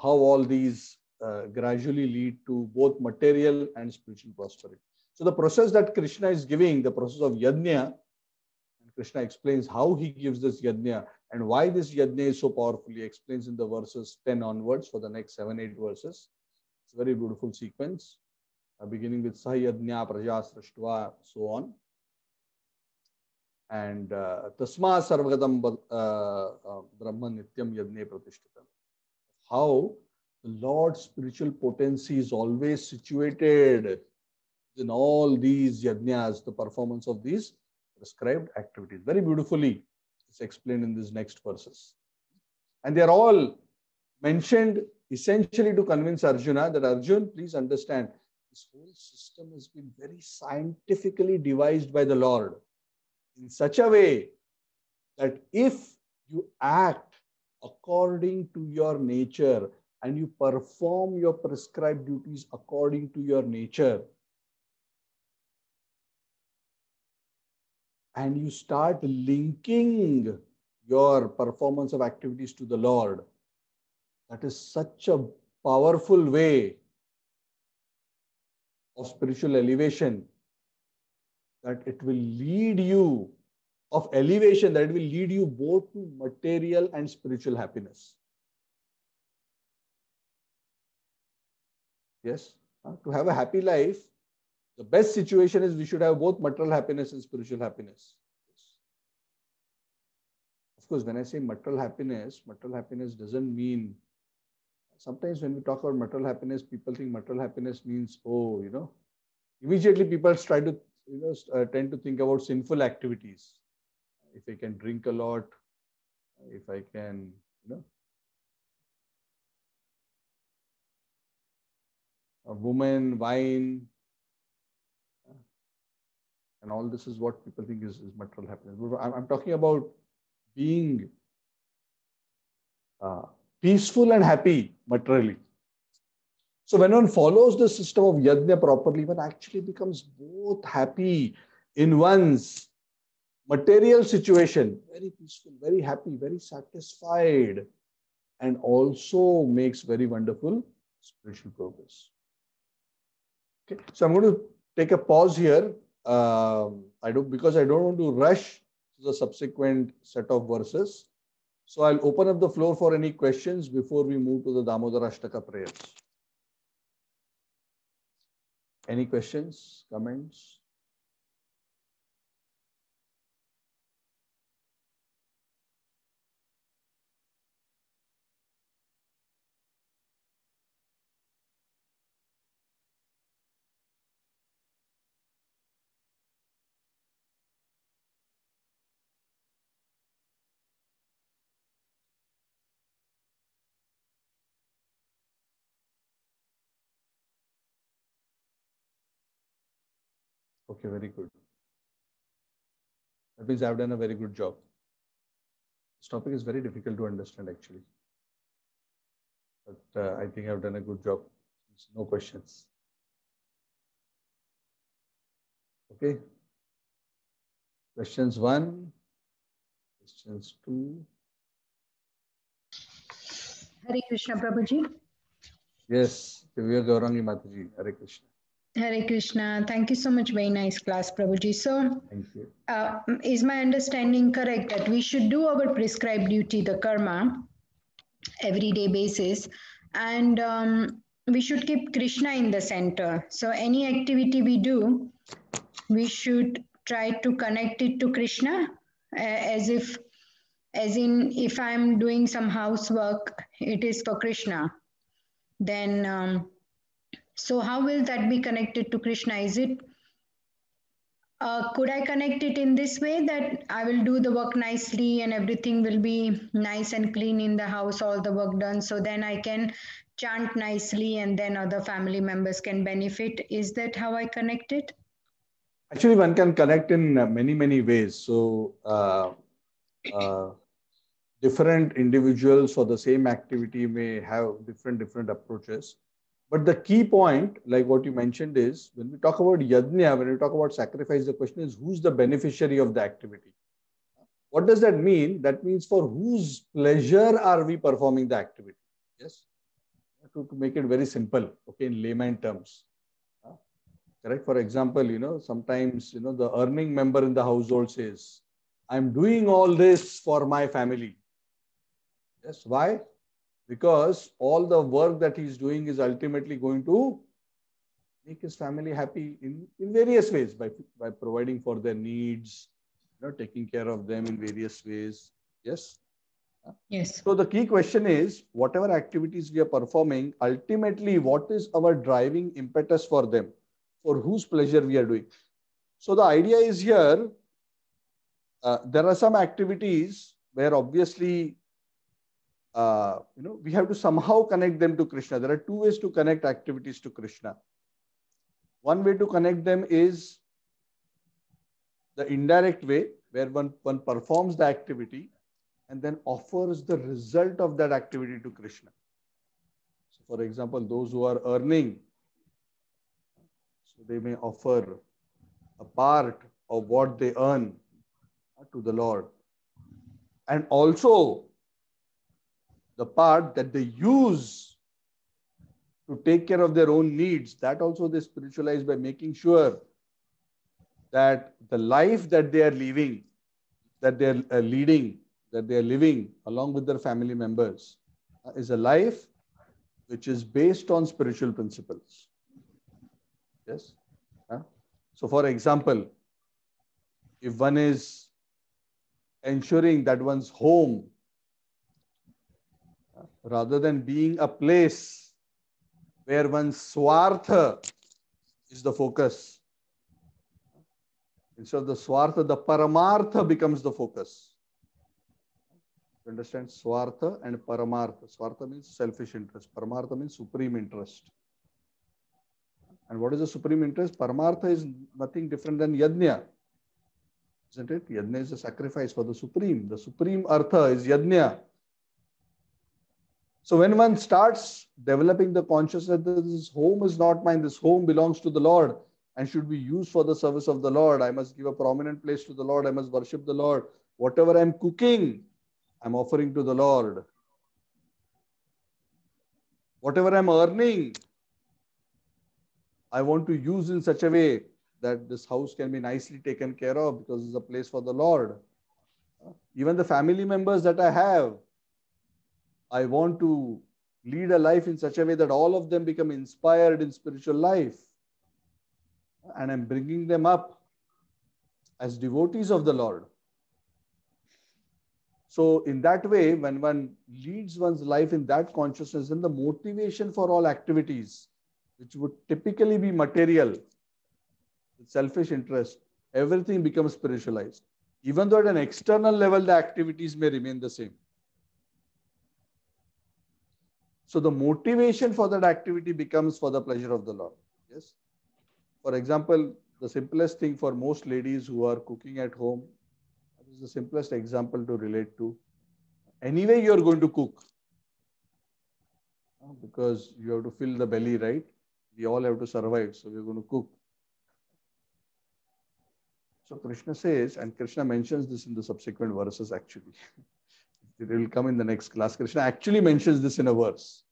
how all these uh, gradually lead to both material and spiritual prosperity. So the process that Krishna is giving, the process of yajna, and Krishna explains how he gives this yajna and why this yajna is so powerful. He explains in the verses 10 onwards for the next seven, eight verses. It's a very beautiful sequence, uh, beginning with Sahyajna, Prajasrashtva, so on. And uh, Tasma Sarvagatam uh, uh, Brahman Nityam Yajne Pratishthitam how the Lord's spiritual potency is always situated in all these yajnas, the performance of these prescribed activities. Very beautifully, it's explained in these next verses. And they are all mentioned essentially to convince Arjuna that Arjuna, please understand, this whole system has been very scientifically devised by the Lord in such a way that if you act according to your nature and you perform your prescribed duties according to your nature and you start linking your performance of activities to the lord that is such a powerful way of spiritual elevation that it will lead you of elevation that will lead you both to material and spiritual happiness. Yes, uh, to have a happy life, the best situation is we should have both material happiness and spiritual happiness. Of course, when I say material happiness, material happiness doesn't mean sometimes when we talk about material happiness, people think material happiness means, oh, you know, immediately people try to, you know, uh, tend to think about sinful activities if I can drink a lot, if I can, you know, a woman, wine, and all this is what people think is, is material happiness. I'm, I'm talking about being uh, peaceful and happy materially. So when one follows the system of yajna properly, one actually becomes both happy in one's material situation, very peaceful, very happy, very satisfied, and also makes very wonderful spiritual progress. Okay, so I'm going to take a pause here. Um, I do because I don't want to rush to the subsequent set of verses. So I'll open up the floor for any questions before we move to the Damodarashtaka prayers. Any questions, comments? Okay, very good. That means I've done a very good job. This topic is very difficult to understand actually. But uh, I think I've done a good job. No questions. Okay. Questions one, questions two. Hare Krishna Prabhuji. Yes, Divya Gaurangi Mataji. Hare Krishna. Hare Krishna. Thank you so much. Very nice class, Prabhuji. So, uh, is my understanding correct that we should do our prescribed duty, the karma, everyday basis, and um, we should keep Krishna in the center. So, any activity we do, we should try to connect it to Krishna uh, as if, as in, if I'm doing some housework, it is for Krishna. Then, um, so how will that be connected to Krishna? Is it, uh, could I connect it in this way that I will do the work nicely and everything will be nice and clean in the house, all the work done. So then I can chant nicely and then other family members can benefit. Is that how I connect it? Actually, one can connect in uh, many, many ways. So uh, uh, different individuals for the same activity may have different, different approaches. But the key point, like what you mentioned, is when we talk about yajna, when we talk about sacrifice, the question is who's the beneficiary of the activity? What does that mean? That means for whose pleasure are we performing the activity? Yes. To, to make it very simple, okay, in layman terms. Correct? For example, you know, sometimes, you know, the earning member in the household says, I'm doing all this for my family. Yes. Why? because all the work that he's doing is ultimately going to make his family happy in, in various ways by, by providing for their needs, you know, taking care of them in various ways. Yes? Yes. So the key question is whatever activities we are performing, ultimately, what is our driving impetus for them? For whose pleasure we are doing? So the idea is here, uh, there are some activities where obviously uh, you know, we have to somehow connect them to Krishna. There are two ways to connect activities to Krishna. One way to connect them is the indirect way, where one, one performs the activity and then offers the result of that activity to Krishna. So for example, those who are earning, so they may offer a part of what they earn to the Lord. And also the part that they use to take care of their own needs, that also they spiritualize by making sure that the life that they are living, that they are uh, leading, that they are living along with their family members uh, is a life which is based on spiritual principles. Yes? So, for example, if one is ensuring that one's home rather than being a place where one's swartha is the focus. Instead of the swartha, the paramartha becomes the focus. You understand swartha and paramartha. Swartha means selfish interest. Paramartha means supreme interest. And what is the supreme interest? Paramartha is nothing different than yajna. Isn't it? Yajna is a sacrifice for the supreme. The supreme artha is yajna. So when one starts developing the consciousness that this home is not mine, this home belongs to the Lord and should be used for the service of the Lord. I must give a prominent place to the Lord. I must worship the Lord. Whatever I'm cooking, I'm offering to the Lord. Whatever I'm earning, I want to use in such a way that this house can be nicely taken care of because it's a place for the Lord. Even the family members that I have, I want to lead a life in such a way that all of them become inspired in spiritual life. And I'm bringing them up as devotees of the Lord. So, in that way, when one leads one's life in that consciousness, then the motivation for all activities, which would typically be material, selfish interest, everything becomes spiritualized. Even though at an external level, the activities may remain the same. So the motivation for that activity becomes for the pleasure of the Lord. Yes. For example, the simplest thing for most ladies who are cooking at home is the simplest example to relate to. Anyway, you're going to cook because you have to fill the belly, right? We all have to survive, so we're going to cook. So Krishna says, and Krishna mentions this in the subsequent verses actually. it will come in the next class. Krishna actually mentions this in a verse.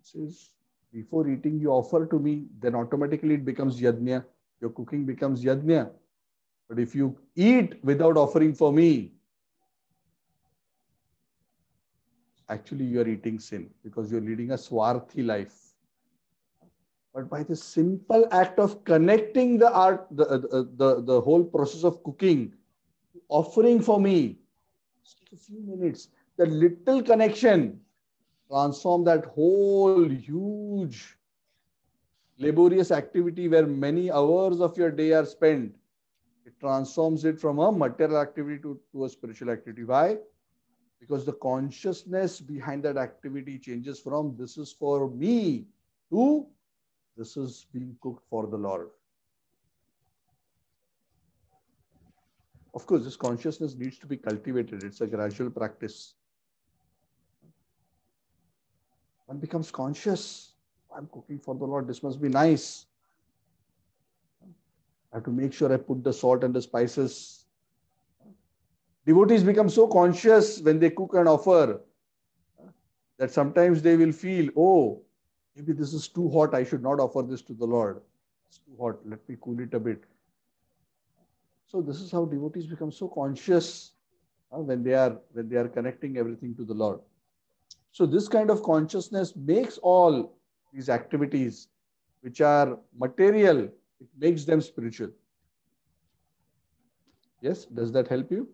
It says, Before eating, you offer to me, then automatically it becomes yajna. Your cooking becomes yajna. But if you eat without offering for me, actually you are eating sin because you're leading a swarthi life. But by the simple act of connecting the art, the, uh, the, uh, the, the whole process of cooking, offering for me, just a few minutes, that little connection transform that whole huge laborious activity where many hours of your day are spent. It transforms it from a material activity to, to a spiritual activity. Why? Because the consciousness behind that activity changes from this is for me to this is being cooked for the Lord. Of course, this consciousness needs to be cultivated. It's a gradual practice. One becomes conscious. I'm cooking for the Lord. This must be nice. I have to make sure I put the salt and the spices. Devotees become so conscious when they cook and offer that sometimes they will feel, oh, maybe this is too hot. I should not offer this to the Lord. It's too hot. Let me cool it a bit. So this is how devotees become so conscious uh, when they are when they are connecting everything to the Lord. So this kind of consciousness makes all these activities which are material, it makes them spiritual. Yes, does that help you?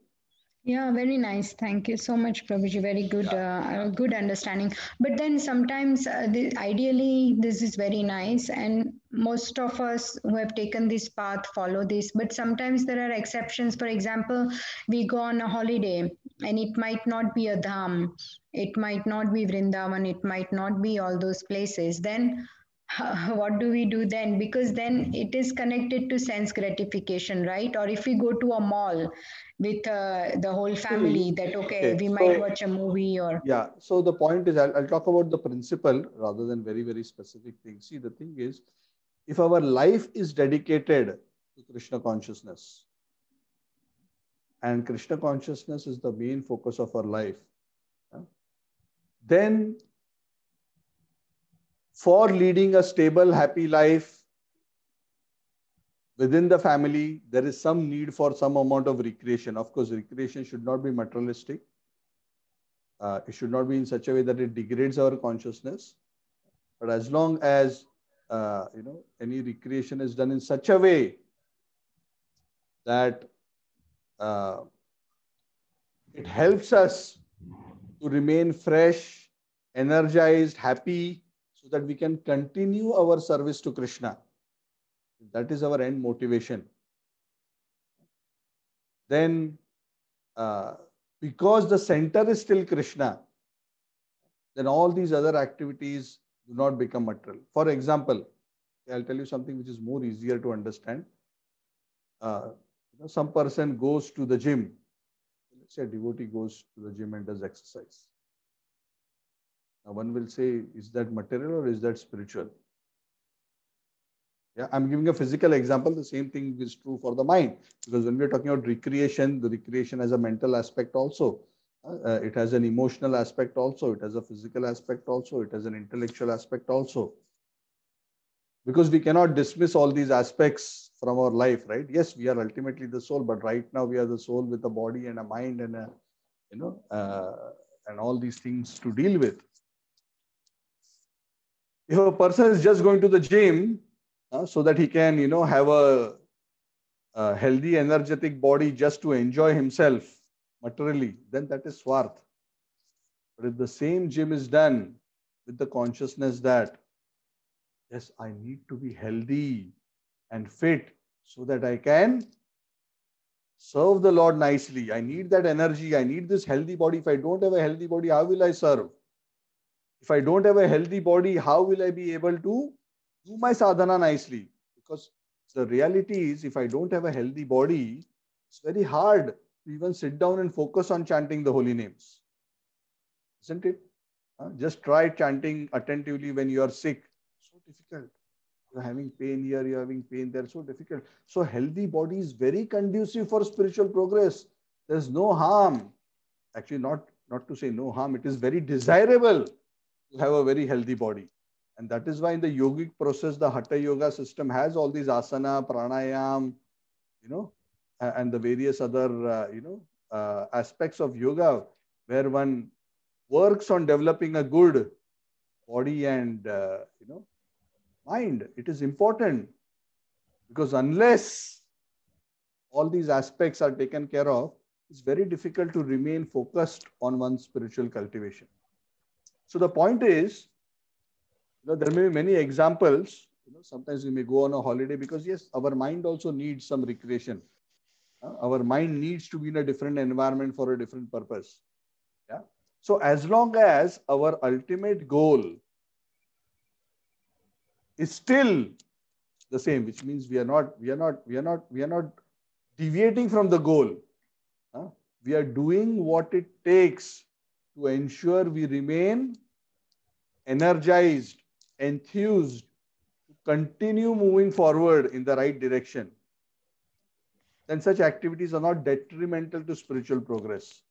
Yeah, very nice. Thank you so much, Prabhuji. Very good, uh, good understanding. But then sometimes, uh, the, ideally, this is very nice, and most of us who have taken this path follow this but sometimes there are exceptions for example we go on a holiday and it might not be a dham it might not be vrindavan it might not be all those places then what do we do then because then it is connected to sense gratification right or if we go to a mall with uh, the whole family that okay, okay. we might so, watch a movie or yeah so the point is I'll, I'll, talk about the principle rather than very very specific things see the thing is if our life is dedicated to Krishna consciousness, and Krishna consciousness is the main focus of our life, then for leading a stable, happy life within the family, there is some need for some amount of recreation. Of course, recreation should not be materialistic. Uh, it should not be in such a way that it degrades our consciousness. But as long as uh, you know, any recreation is done in such a way that uh, it helps us to remain fresh, energized, happy, so that we can continue our service to Krishna. That is our end motivation. Then, uh, because the center is still Krishna, then all these other activities do not become material. For example, I'll tell you something which is more easier to understand. Uh, you know, some person goes to the gym. Let's say a devotee goes to the gym and does exercise. Now one will say, is that material or is that spiritual? Yeah, I'm giving a physical example. The same thing is true for the mind. Because when we're talking about recreation, the recreation has a mental aspect also. Uh, it has an emotional aspect also. It has a physical aspect also. It has an intellectual aspect also. Because we cannot dismiss all these aspects from our life, right? Yes, we are ultimately the soul, but right now we are the soul with a body and a mind and a, you know, uh, and all these things to deal with. If a person is just going to the gym uh, so that he can, you know, have a, a healthy, energetic body just to enjoy himself, materially, then that is swarth. But if the same gym is done with the consciousness that, yes, I need to be healthy and fit so that I can serve the Lord nicely. I need that energy. I need this healthy body. If I don't have a healthy body, how will I serve? If I don't have a healthy body, how will I be able to do my sadhana nicely? Because the reality is, if I don't have a healthy body, it's very hard even sit down and focus on chanting the holy names. Isn't it? Uh, just try chanting attentively when you are sick. So difficult. You're having pain here, you're having pain there. So difficult. So healthy body is very conducive for spiritual progress. There's no harm. Actually, not, not to say no harm. It is very desirable to have a very healthy body. And that is why in the yogic process, the Hatha Yoga system has all these asana, pranayam, you know, and the various other uh, you know uh, aspects of yoga where one works on developing a good body and uh, you know mind it is important because unless all these aspects are taken care of it's very difficult to remain focused on one's spiritual cultivation so the point is you know, there may be many examples you know sometimes we may go on a holiday because yes our mind also needs some recreation our mind needs to be in a different environment for a different purpose. Yeah. So as long as our ultimate goal is still the same, which means we are not, we are not, we are not, we are not deviating from the goal. We are doing what it takes to ensure we remain energized, enthused, to continue moving forward in the right direction then such activities are not detrimental to spiritual progress.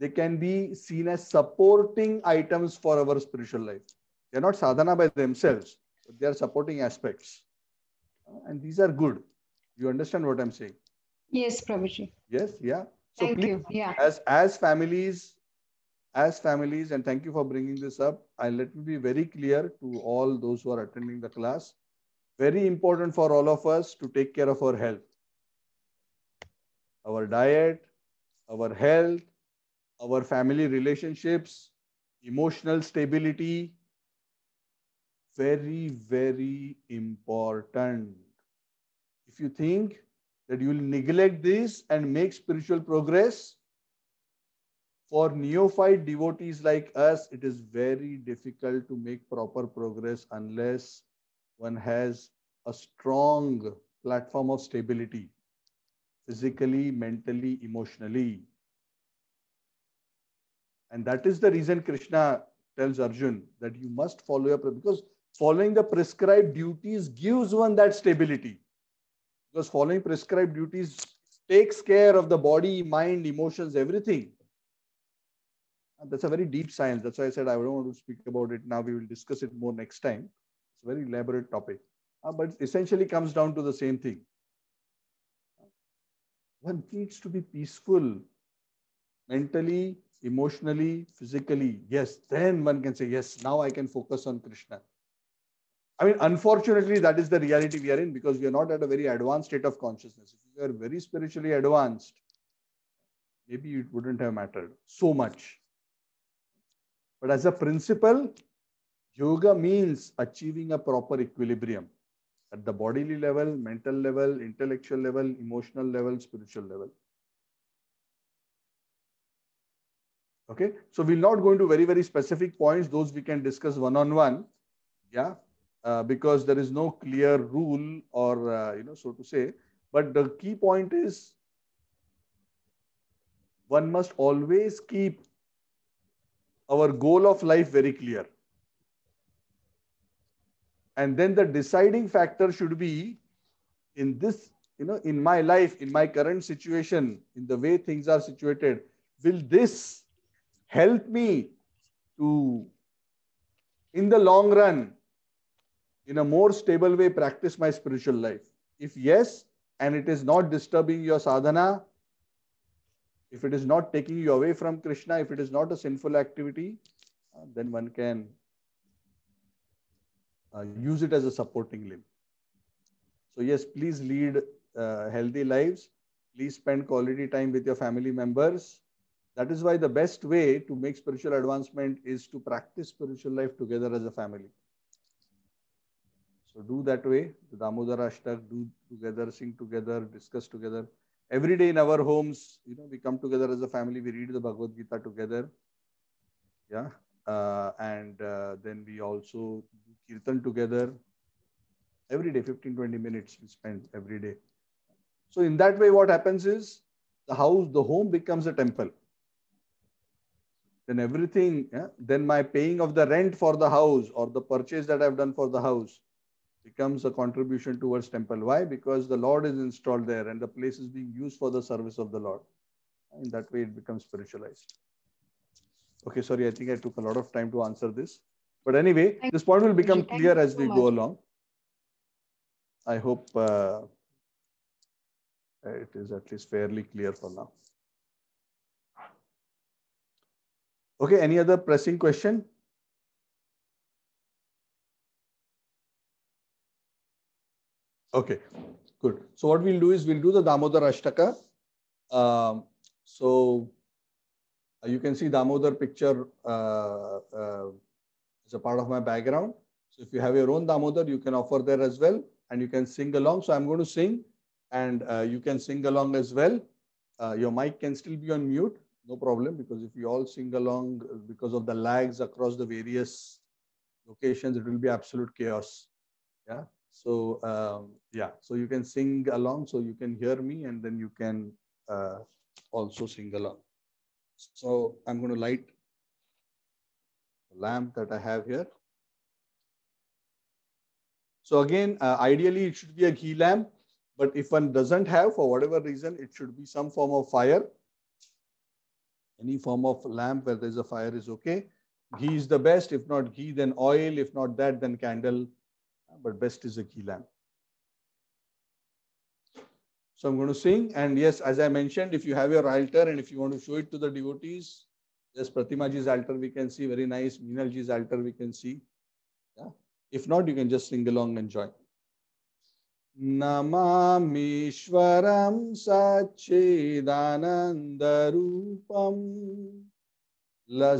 They can be seen as supporting items for our spiritual life. They're not sadhana by themselves, but they are supporting aspects. And these are good. You understand what I'm saying? Yes, Prabhuji. Yes, yeah. So thank please, you. Yeah. As as families, as families, and thank you for bringing this up. And let me be very clear to all those who are attending the class. Very important for all of us to take care of our health our diet, our health, our family relationships, emotional stability. Very, very important. If you think that you will neglect this and make spiritual progress, for neophyte devotees like us, it is very difficult to make proper progress unless one has a strong platform of stability physically, mentally, emotionally. And that is the reason Krishna tells Arjun that you must follow your because following the prescribed duties gives one that stability. Because following prescribed duties takes care of the body, mind, emotions, everything. And that's a very deep science. That's why I said I don't want to speak about it now. We will discuss it more next time. It's a very elaborate topic. Uh, but essentially comes down to the same thing one needs to be peaceful mentally, emotionally, physically. Yes, then one can say, yes, now I can focus on Krishna. I mean, unfortunately, that is the reality we are in because we are not at a very advanced state of consciousness. If you are very spiritually advanced, maybe it wouldn't have mattered so much. But as a principle, yoga means achieving a proper equilibrium at the bodily level, mental level, intellectual level, emotional level, spiritual level. Okay, so we are not going to very, very specific points. Those we can discuss one on one. Yeah, uh, because there is no clear rule or, uh, you know, so to say. But the key point is one must always keep our goal of life very clear and then the deciding factor should be in this you know in my life in my current situation in the way things are situated will this help me to in the long run in a more stable way practice my spiritual life if yes and it is not disturbing your sadhana if it is not taking you away from krishna if it is not a sinful activity then one can uh, use it as a supporting limb. So yes, please lead uh, healthy lives. Please spend quality time with your family members. That is why the best way to make spiritual advancement is to practice spiritual life together as a family. So do that way. The Damodar Ashtak, do together, sing together, discuss together. Every day in our homes, you know, we come together as a family. We read the Bhagavad Gita together. Yeah. Uh, and uh, then we also do kirtan together every day 15 20 minutes we spend every day so in that way what happens is the house the home becomes a temple then everything yeah, then my paying of the rent for the house or the purchase that i've done for the house becomes a contribution towards temple why because the lord is installed there and the place is being used for the service of the lord in that way it becomes spiritualized Okay, sorry, I think I took a lot of time to answer this. But anyway, Thank this point will become clear as we go along. I hope uh, it is at least fairly clear for now. Okay, any other pressing question? Okay, good. So what we'll do is we'll do the Damodar Ashtaka. Um, so uh, you can see Damodar picture uh, uh, as a part of my background. So if you have your own Damodar, you can offer there as well and you can sing along. So I'm going to sing and uh, you can sing along as well. Uh, your mic can still be on mute, no problem, because if you all sing along because of the lags across the various locations, it will be absolute chaos. Yeah. So um, yeah, so you can sing along, so you can hear me, and then you can uh, also sing along. So I'm going to light the lamp that I have here. So again, uh, ideally it should be a ghee lamp, but if one doesn't have, for whatever reason, it should be some form of fire. Any form of lamp where there's a fire is okay. Ghee is the best. If not ghee, then oil. If not that, then candle. But best is a ghee lamp. So I'm going to sing. And yes, as I mentioned, if you have your altar and if you want to show it to the devotees, there's Pratimaji's altar we can see, very nice. Meenalji's altar we can see. Yeah. If not, you can just sing along and join. नमामीश्वरं सच्चिदानन्दरूपम् लसत्कुण्डलं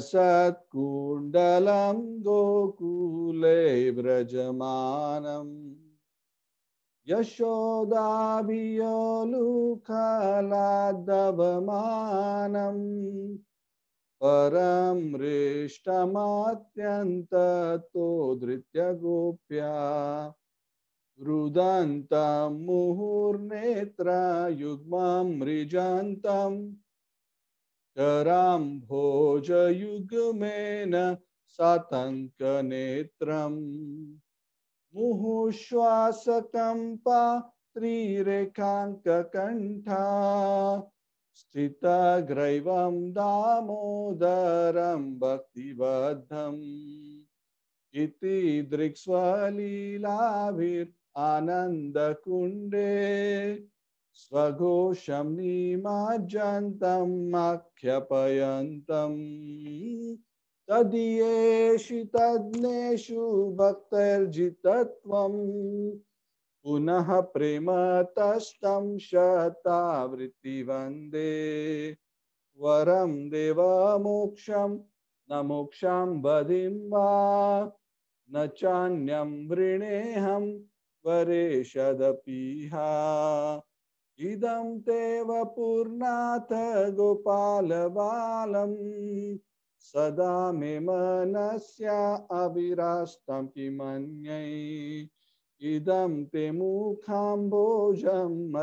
गोकुले व्रजमानम् यशोदाभियोलुखलादवमानम् परं हृष्टमात्यन्ततो धृत्यगोप्या रुदन्तं मुहुर्नेत्रयुग्मं मृजान्तं करां भोजयुग्मेन सातङ्कनेत्रम् मुहुश्वासकम्पा त्रिरेखाङ्ककण्ठा स्थितग्रैवं दामोदरं भक्तिबद्धम् इति दृक्स्वलीलाभिरानन्दकुण्डे स्वघोषं निमाजन्तम् आख्यपयन्तम् तदीयेषु तज्ञेषु भक्तर्जितत्वम् पुनः प्रेमतष्टं शतावृत्तिवन्दे वरं देवमोक्षं न मोक्षां बधिं वा न चान्यं वृणेहं वरेषदपीहा इदं ते पूर्णाथ गोपालबालम् सदा मे मनस्या अविरास्तं कि इदं ते मुखाम्भोजम्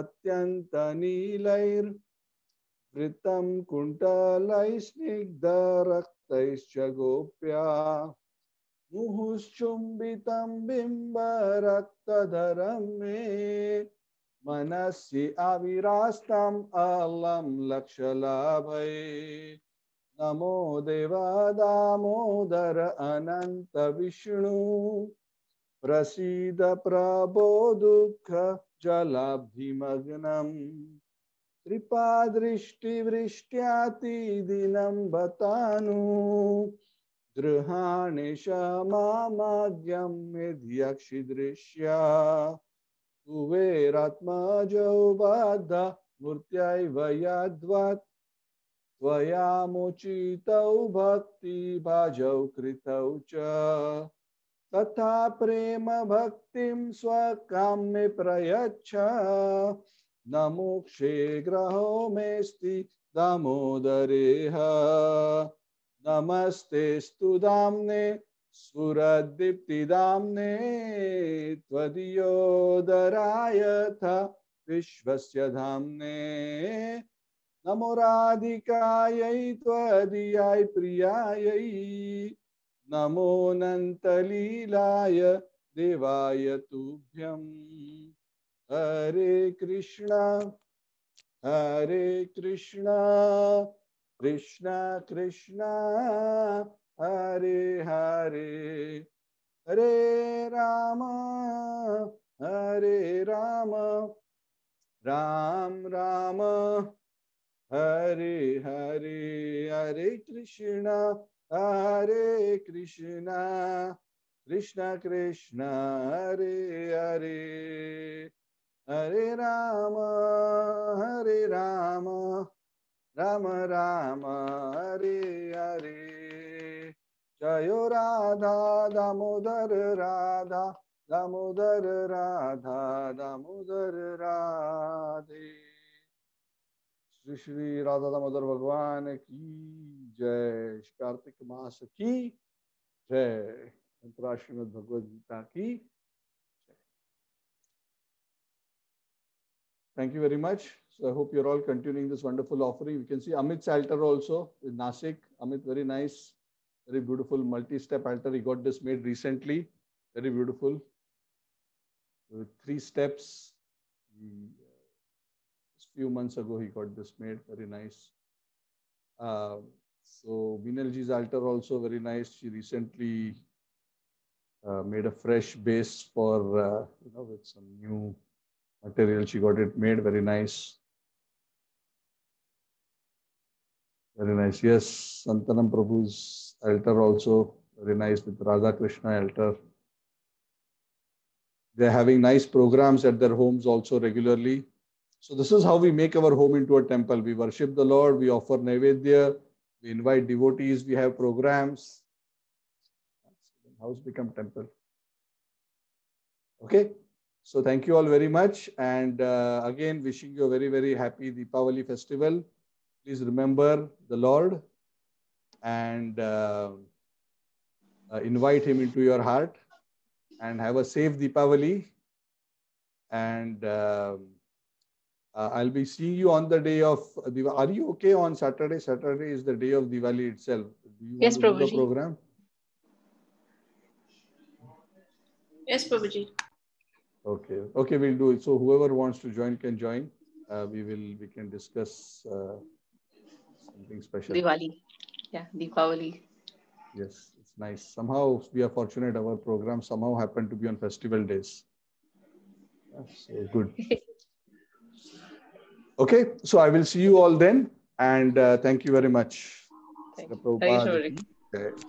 कुंडल स्निग्धरक्त गोप्या बिंब रक्तधर मे मनसि अविरास्तम् अलं लक्षलाभै नमो देवा दामोदर अनंत विष्णु प्रसीद प्रभो दुख कृपा दृष्टि वृष्ट्याति कृपादृष्टिवृष्ट्यातिदिनं बतानु गृहाणि शमामाद्यं यद्यक्षिदृश्या कुबेरात्मजौ बाधा मूर्त्यै वयाद्वत् त्वयामुचितौ भक्तिभाजौ कृतौ च तथा प्रेम भक्तिं स्वकाम्य प्रयच्छ न मोक्षे ग्रहो मेऽस्ति दामोदरेह नमस्ते स्तु दाम्ने सुरदीप्तिदाम्ने त्वदीयोदरायथ विश्वस्य धाम्ने नमोराधिकायै त्वदीयाय प्रियायै नमो नन्तलीलाय देवाय तुभ्यं हरे कृष्ण हरे कृष्ण कृष्ण कृष्ण हरे हरे हरे राम हरे Ram Ram Ram Hare Hare Hare Krishna Hare Krishna Krishna Krishna Hare Hare Hare Rama Hare Rama Rama Rama Hare Hare Jayo Radha Damodar Radha Damodar Radha Damodar Radhe Shri Shri Radha Damodar भगवान की जय कार्तिक मास की जय अंतराश्रीमद भगवद गीता की जय thank you very much So I hope you're all continuing this wonderful offering. We can see Amit's altar also in Nasik. Amit, very nice, very beautiful multi-step altar. He got this made recently. Very beautiful. With three steps. few months ago, he got this made. Very nice. Uh, so Vinalji's altar also very nice. She recently uh, made a fresh base for, uh, you know, with some new material. She got it made very nice. Very nice. Yes, Santanam Prabhu's altar also very nice with Radha Krishna altar. They're having nice programs at their homes also regularly. So this is how we make our home into a temple. We worship the Lord, we offer naivedya, we invite devotees, we have programs. House become temple. Okay. So thank you all very much. And uh, again, wishing you a very, very happy Deepavali festival. Please remember the Lord and uh, uh, invite him into your heart and have a safe Deepavali. And um, uh, I'll be seeing you on the day of Diwali. Are you okay on Saturday? Saturday is the day of Diwali itself. yes, Prabhuji. program? Yes, Prabhuji. Okay. Okay, we'll do it. So whoever wants to join can join. Uh, we will. We can discuss uh, something special. Diwali. Yeah, Diwali. Yes, it's nice. Somehow we are fortunate. Our program somehow happened to be on festival days. That's so good. Okay, so I will see you all then. And uh, thank you very much. Thank you.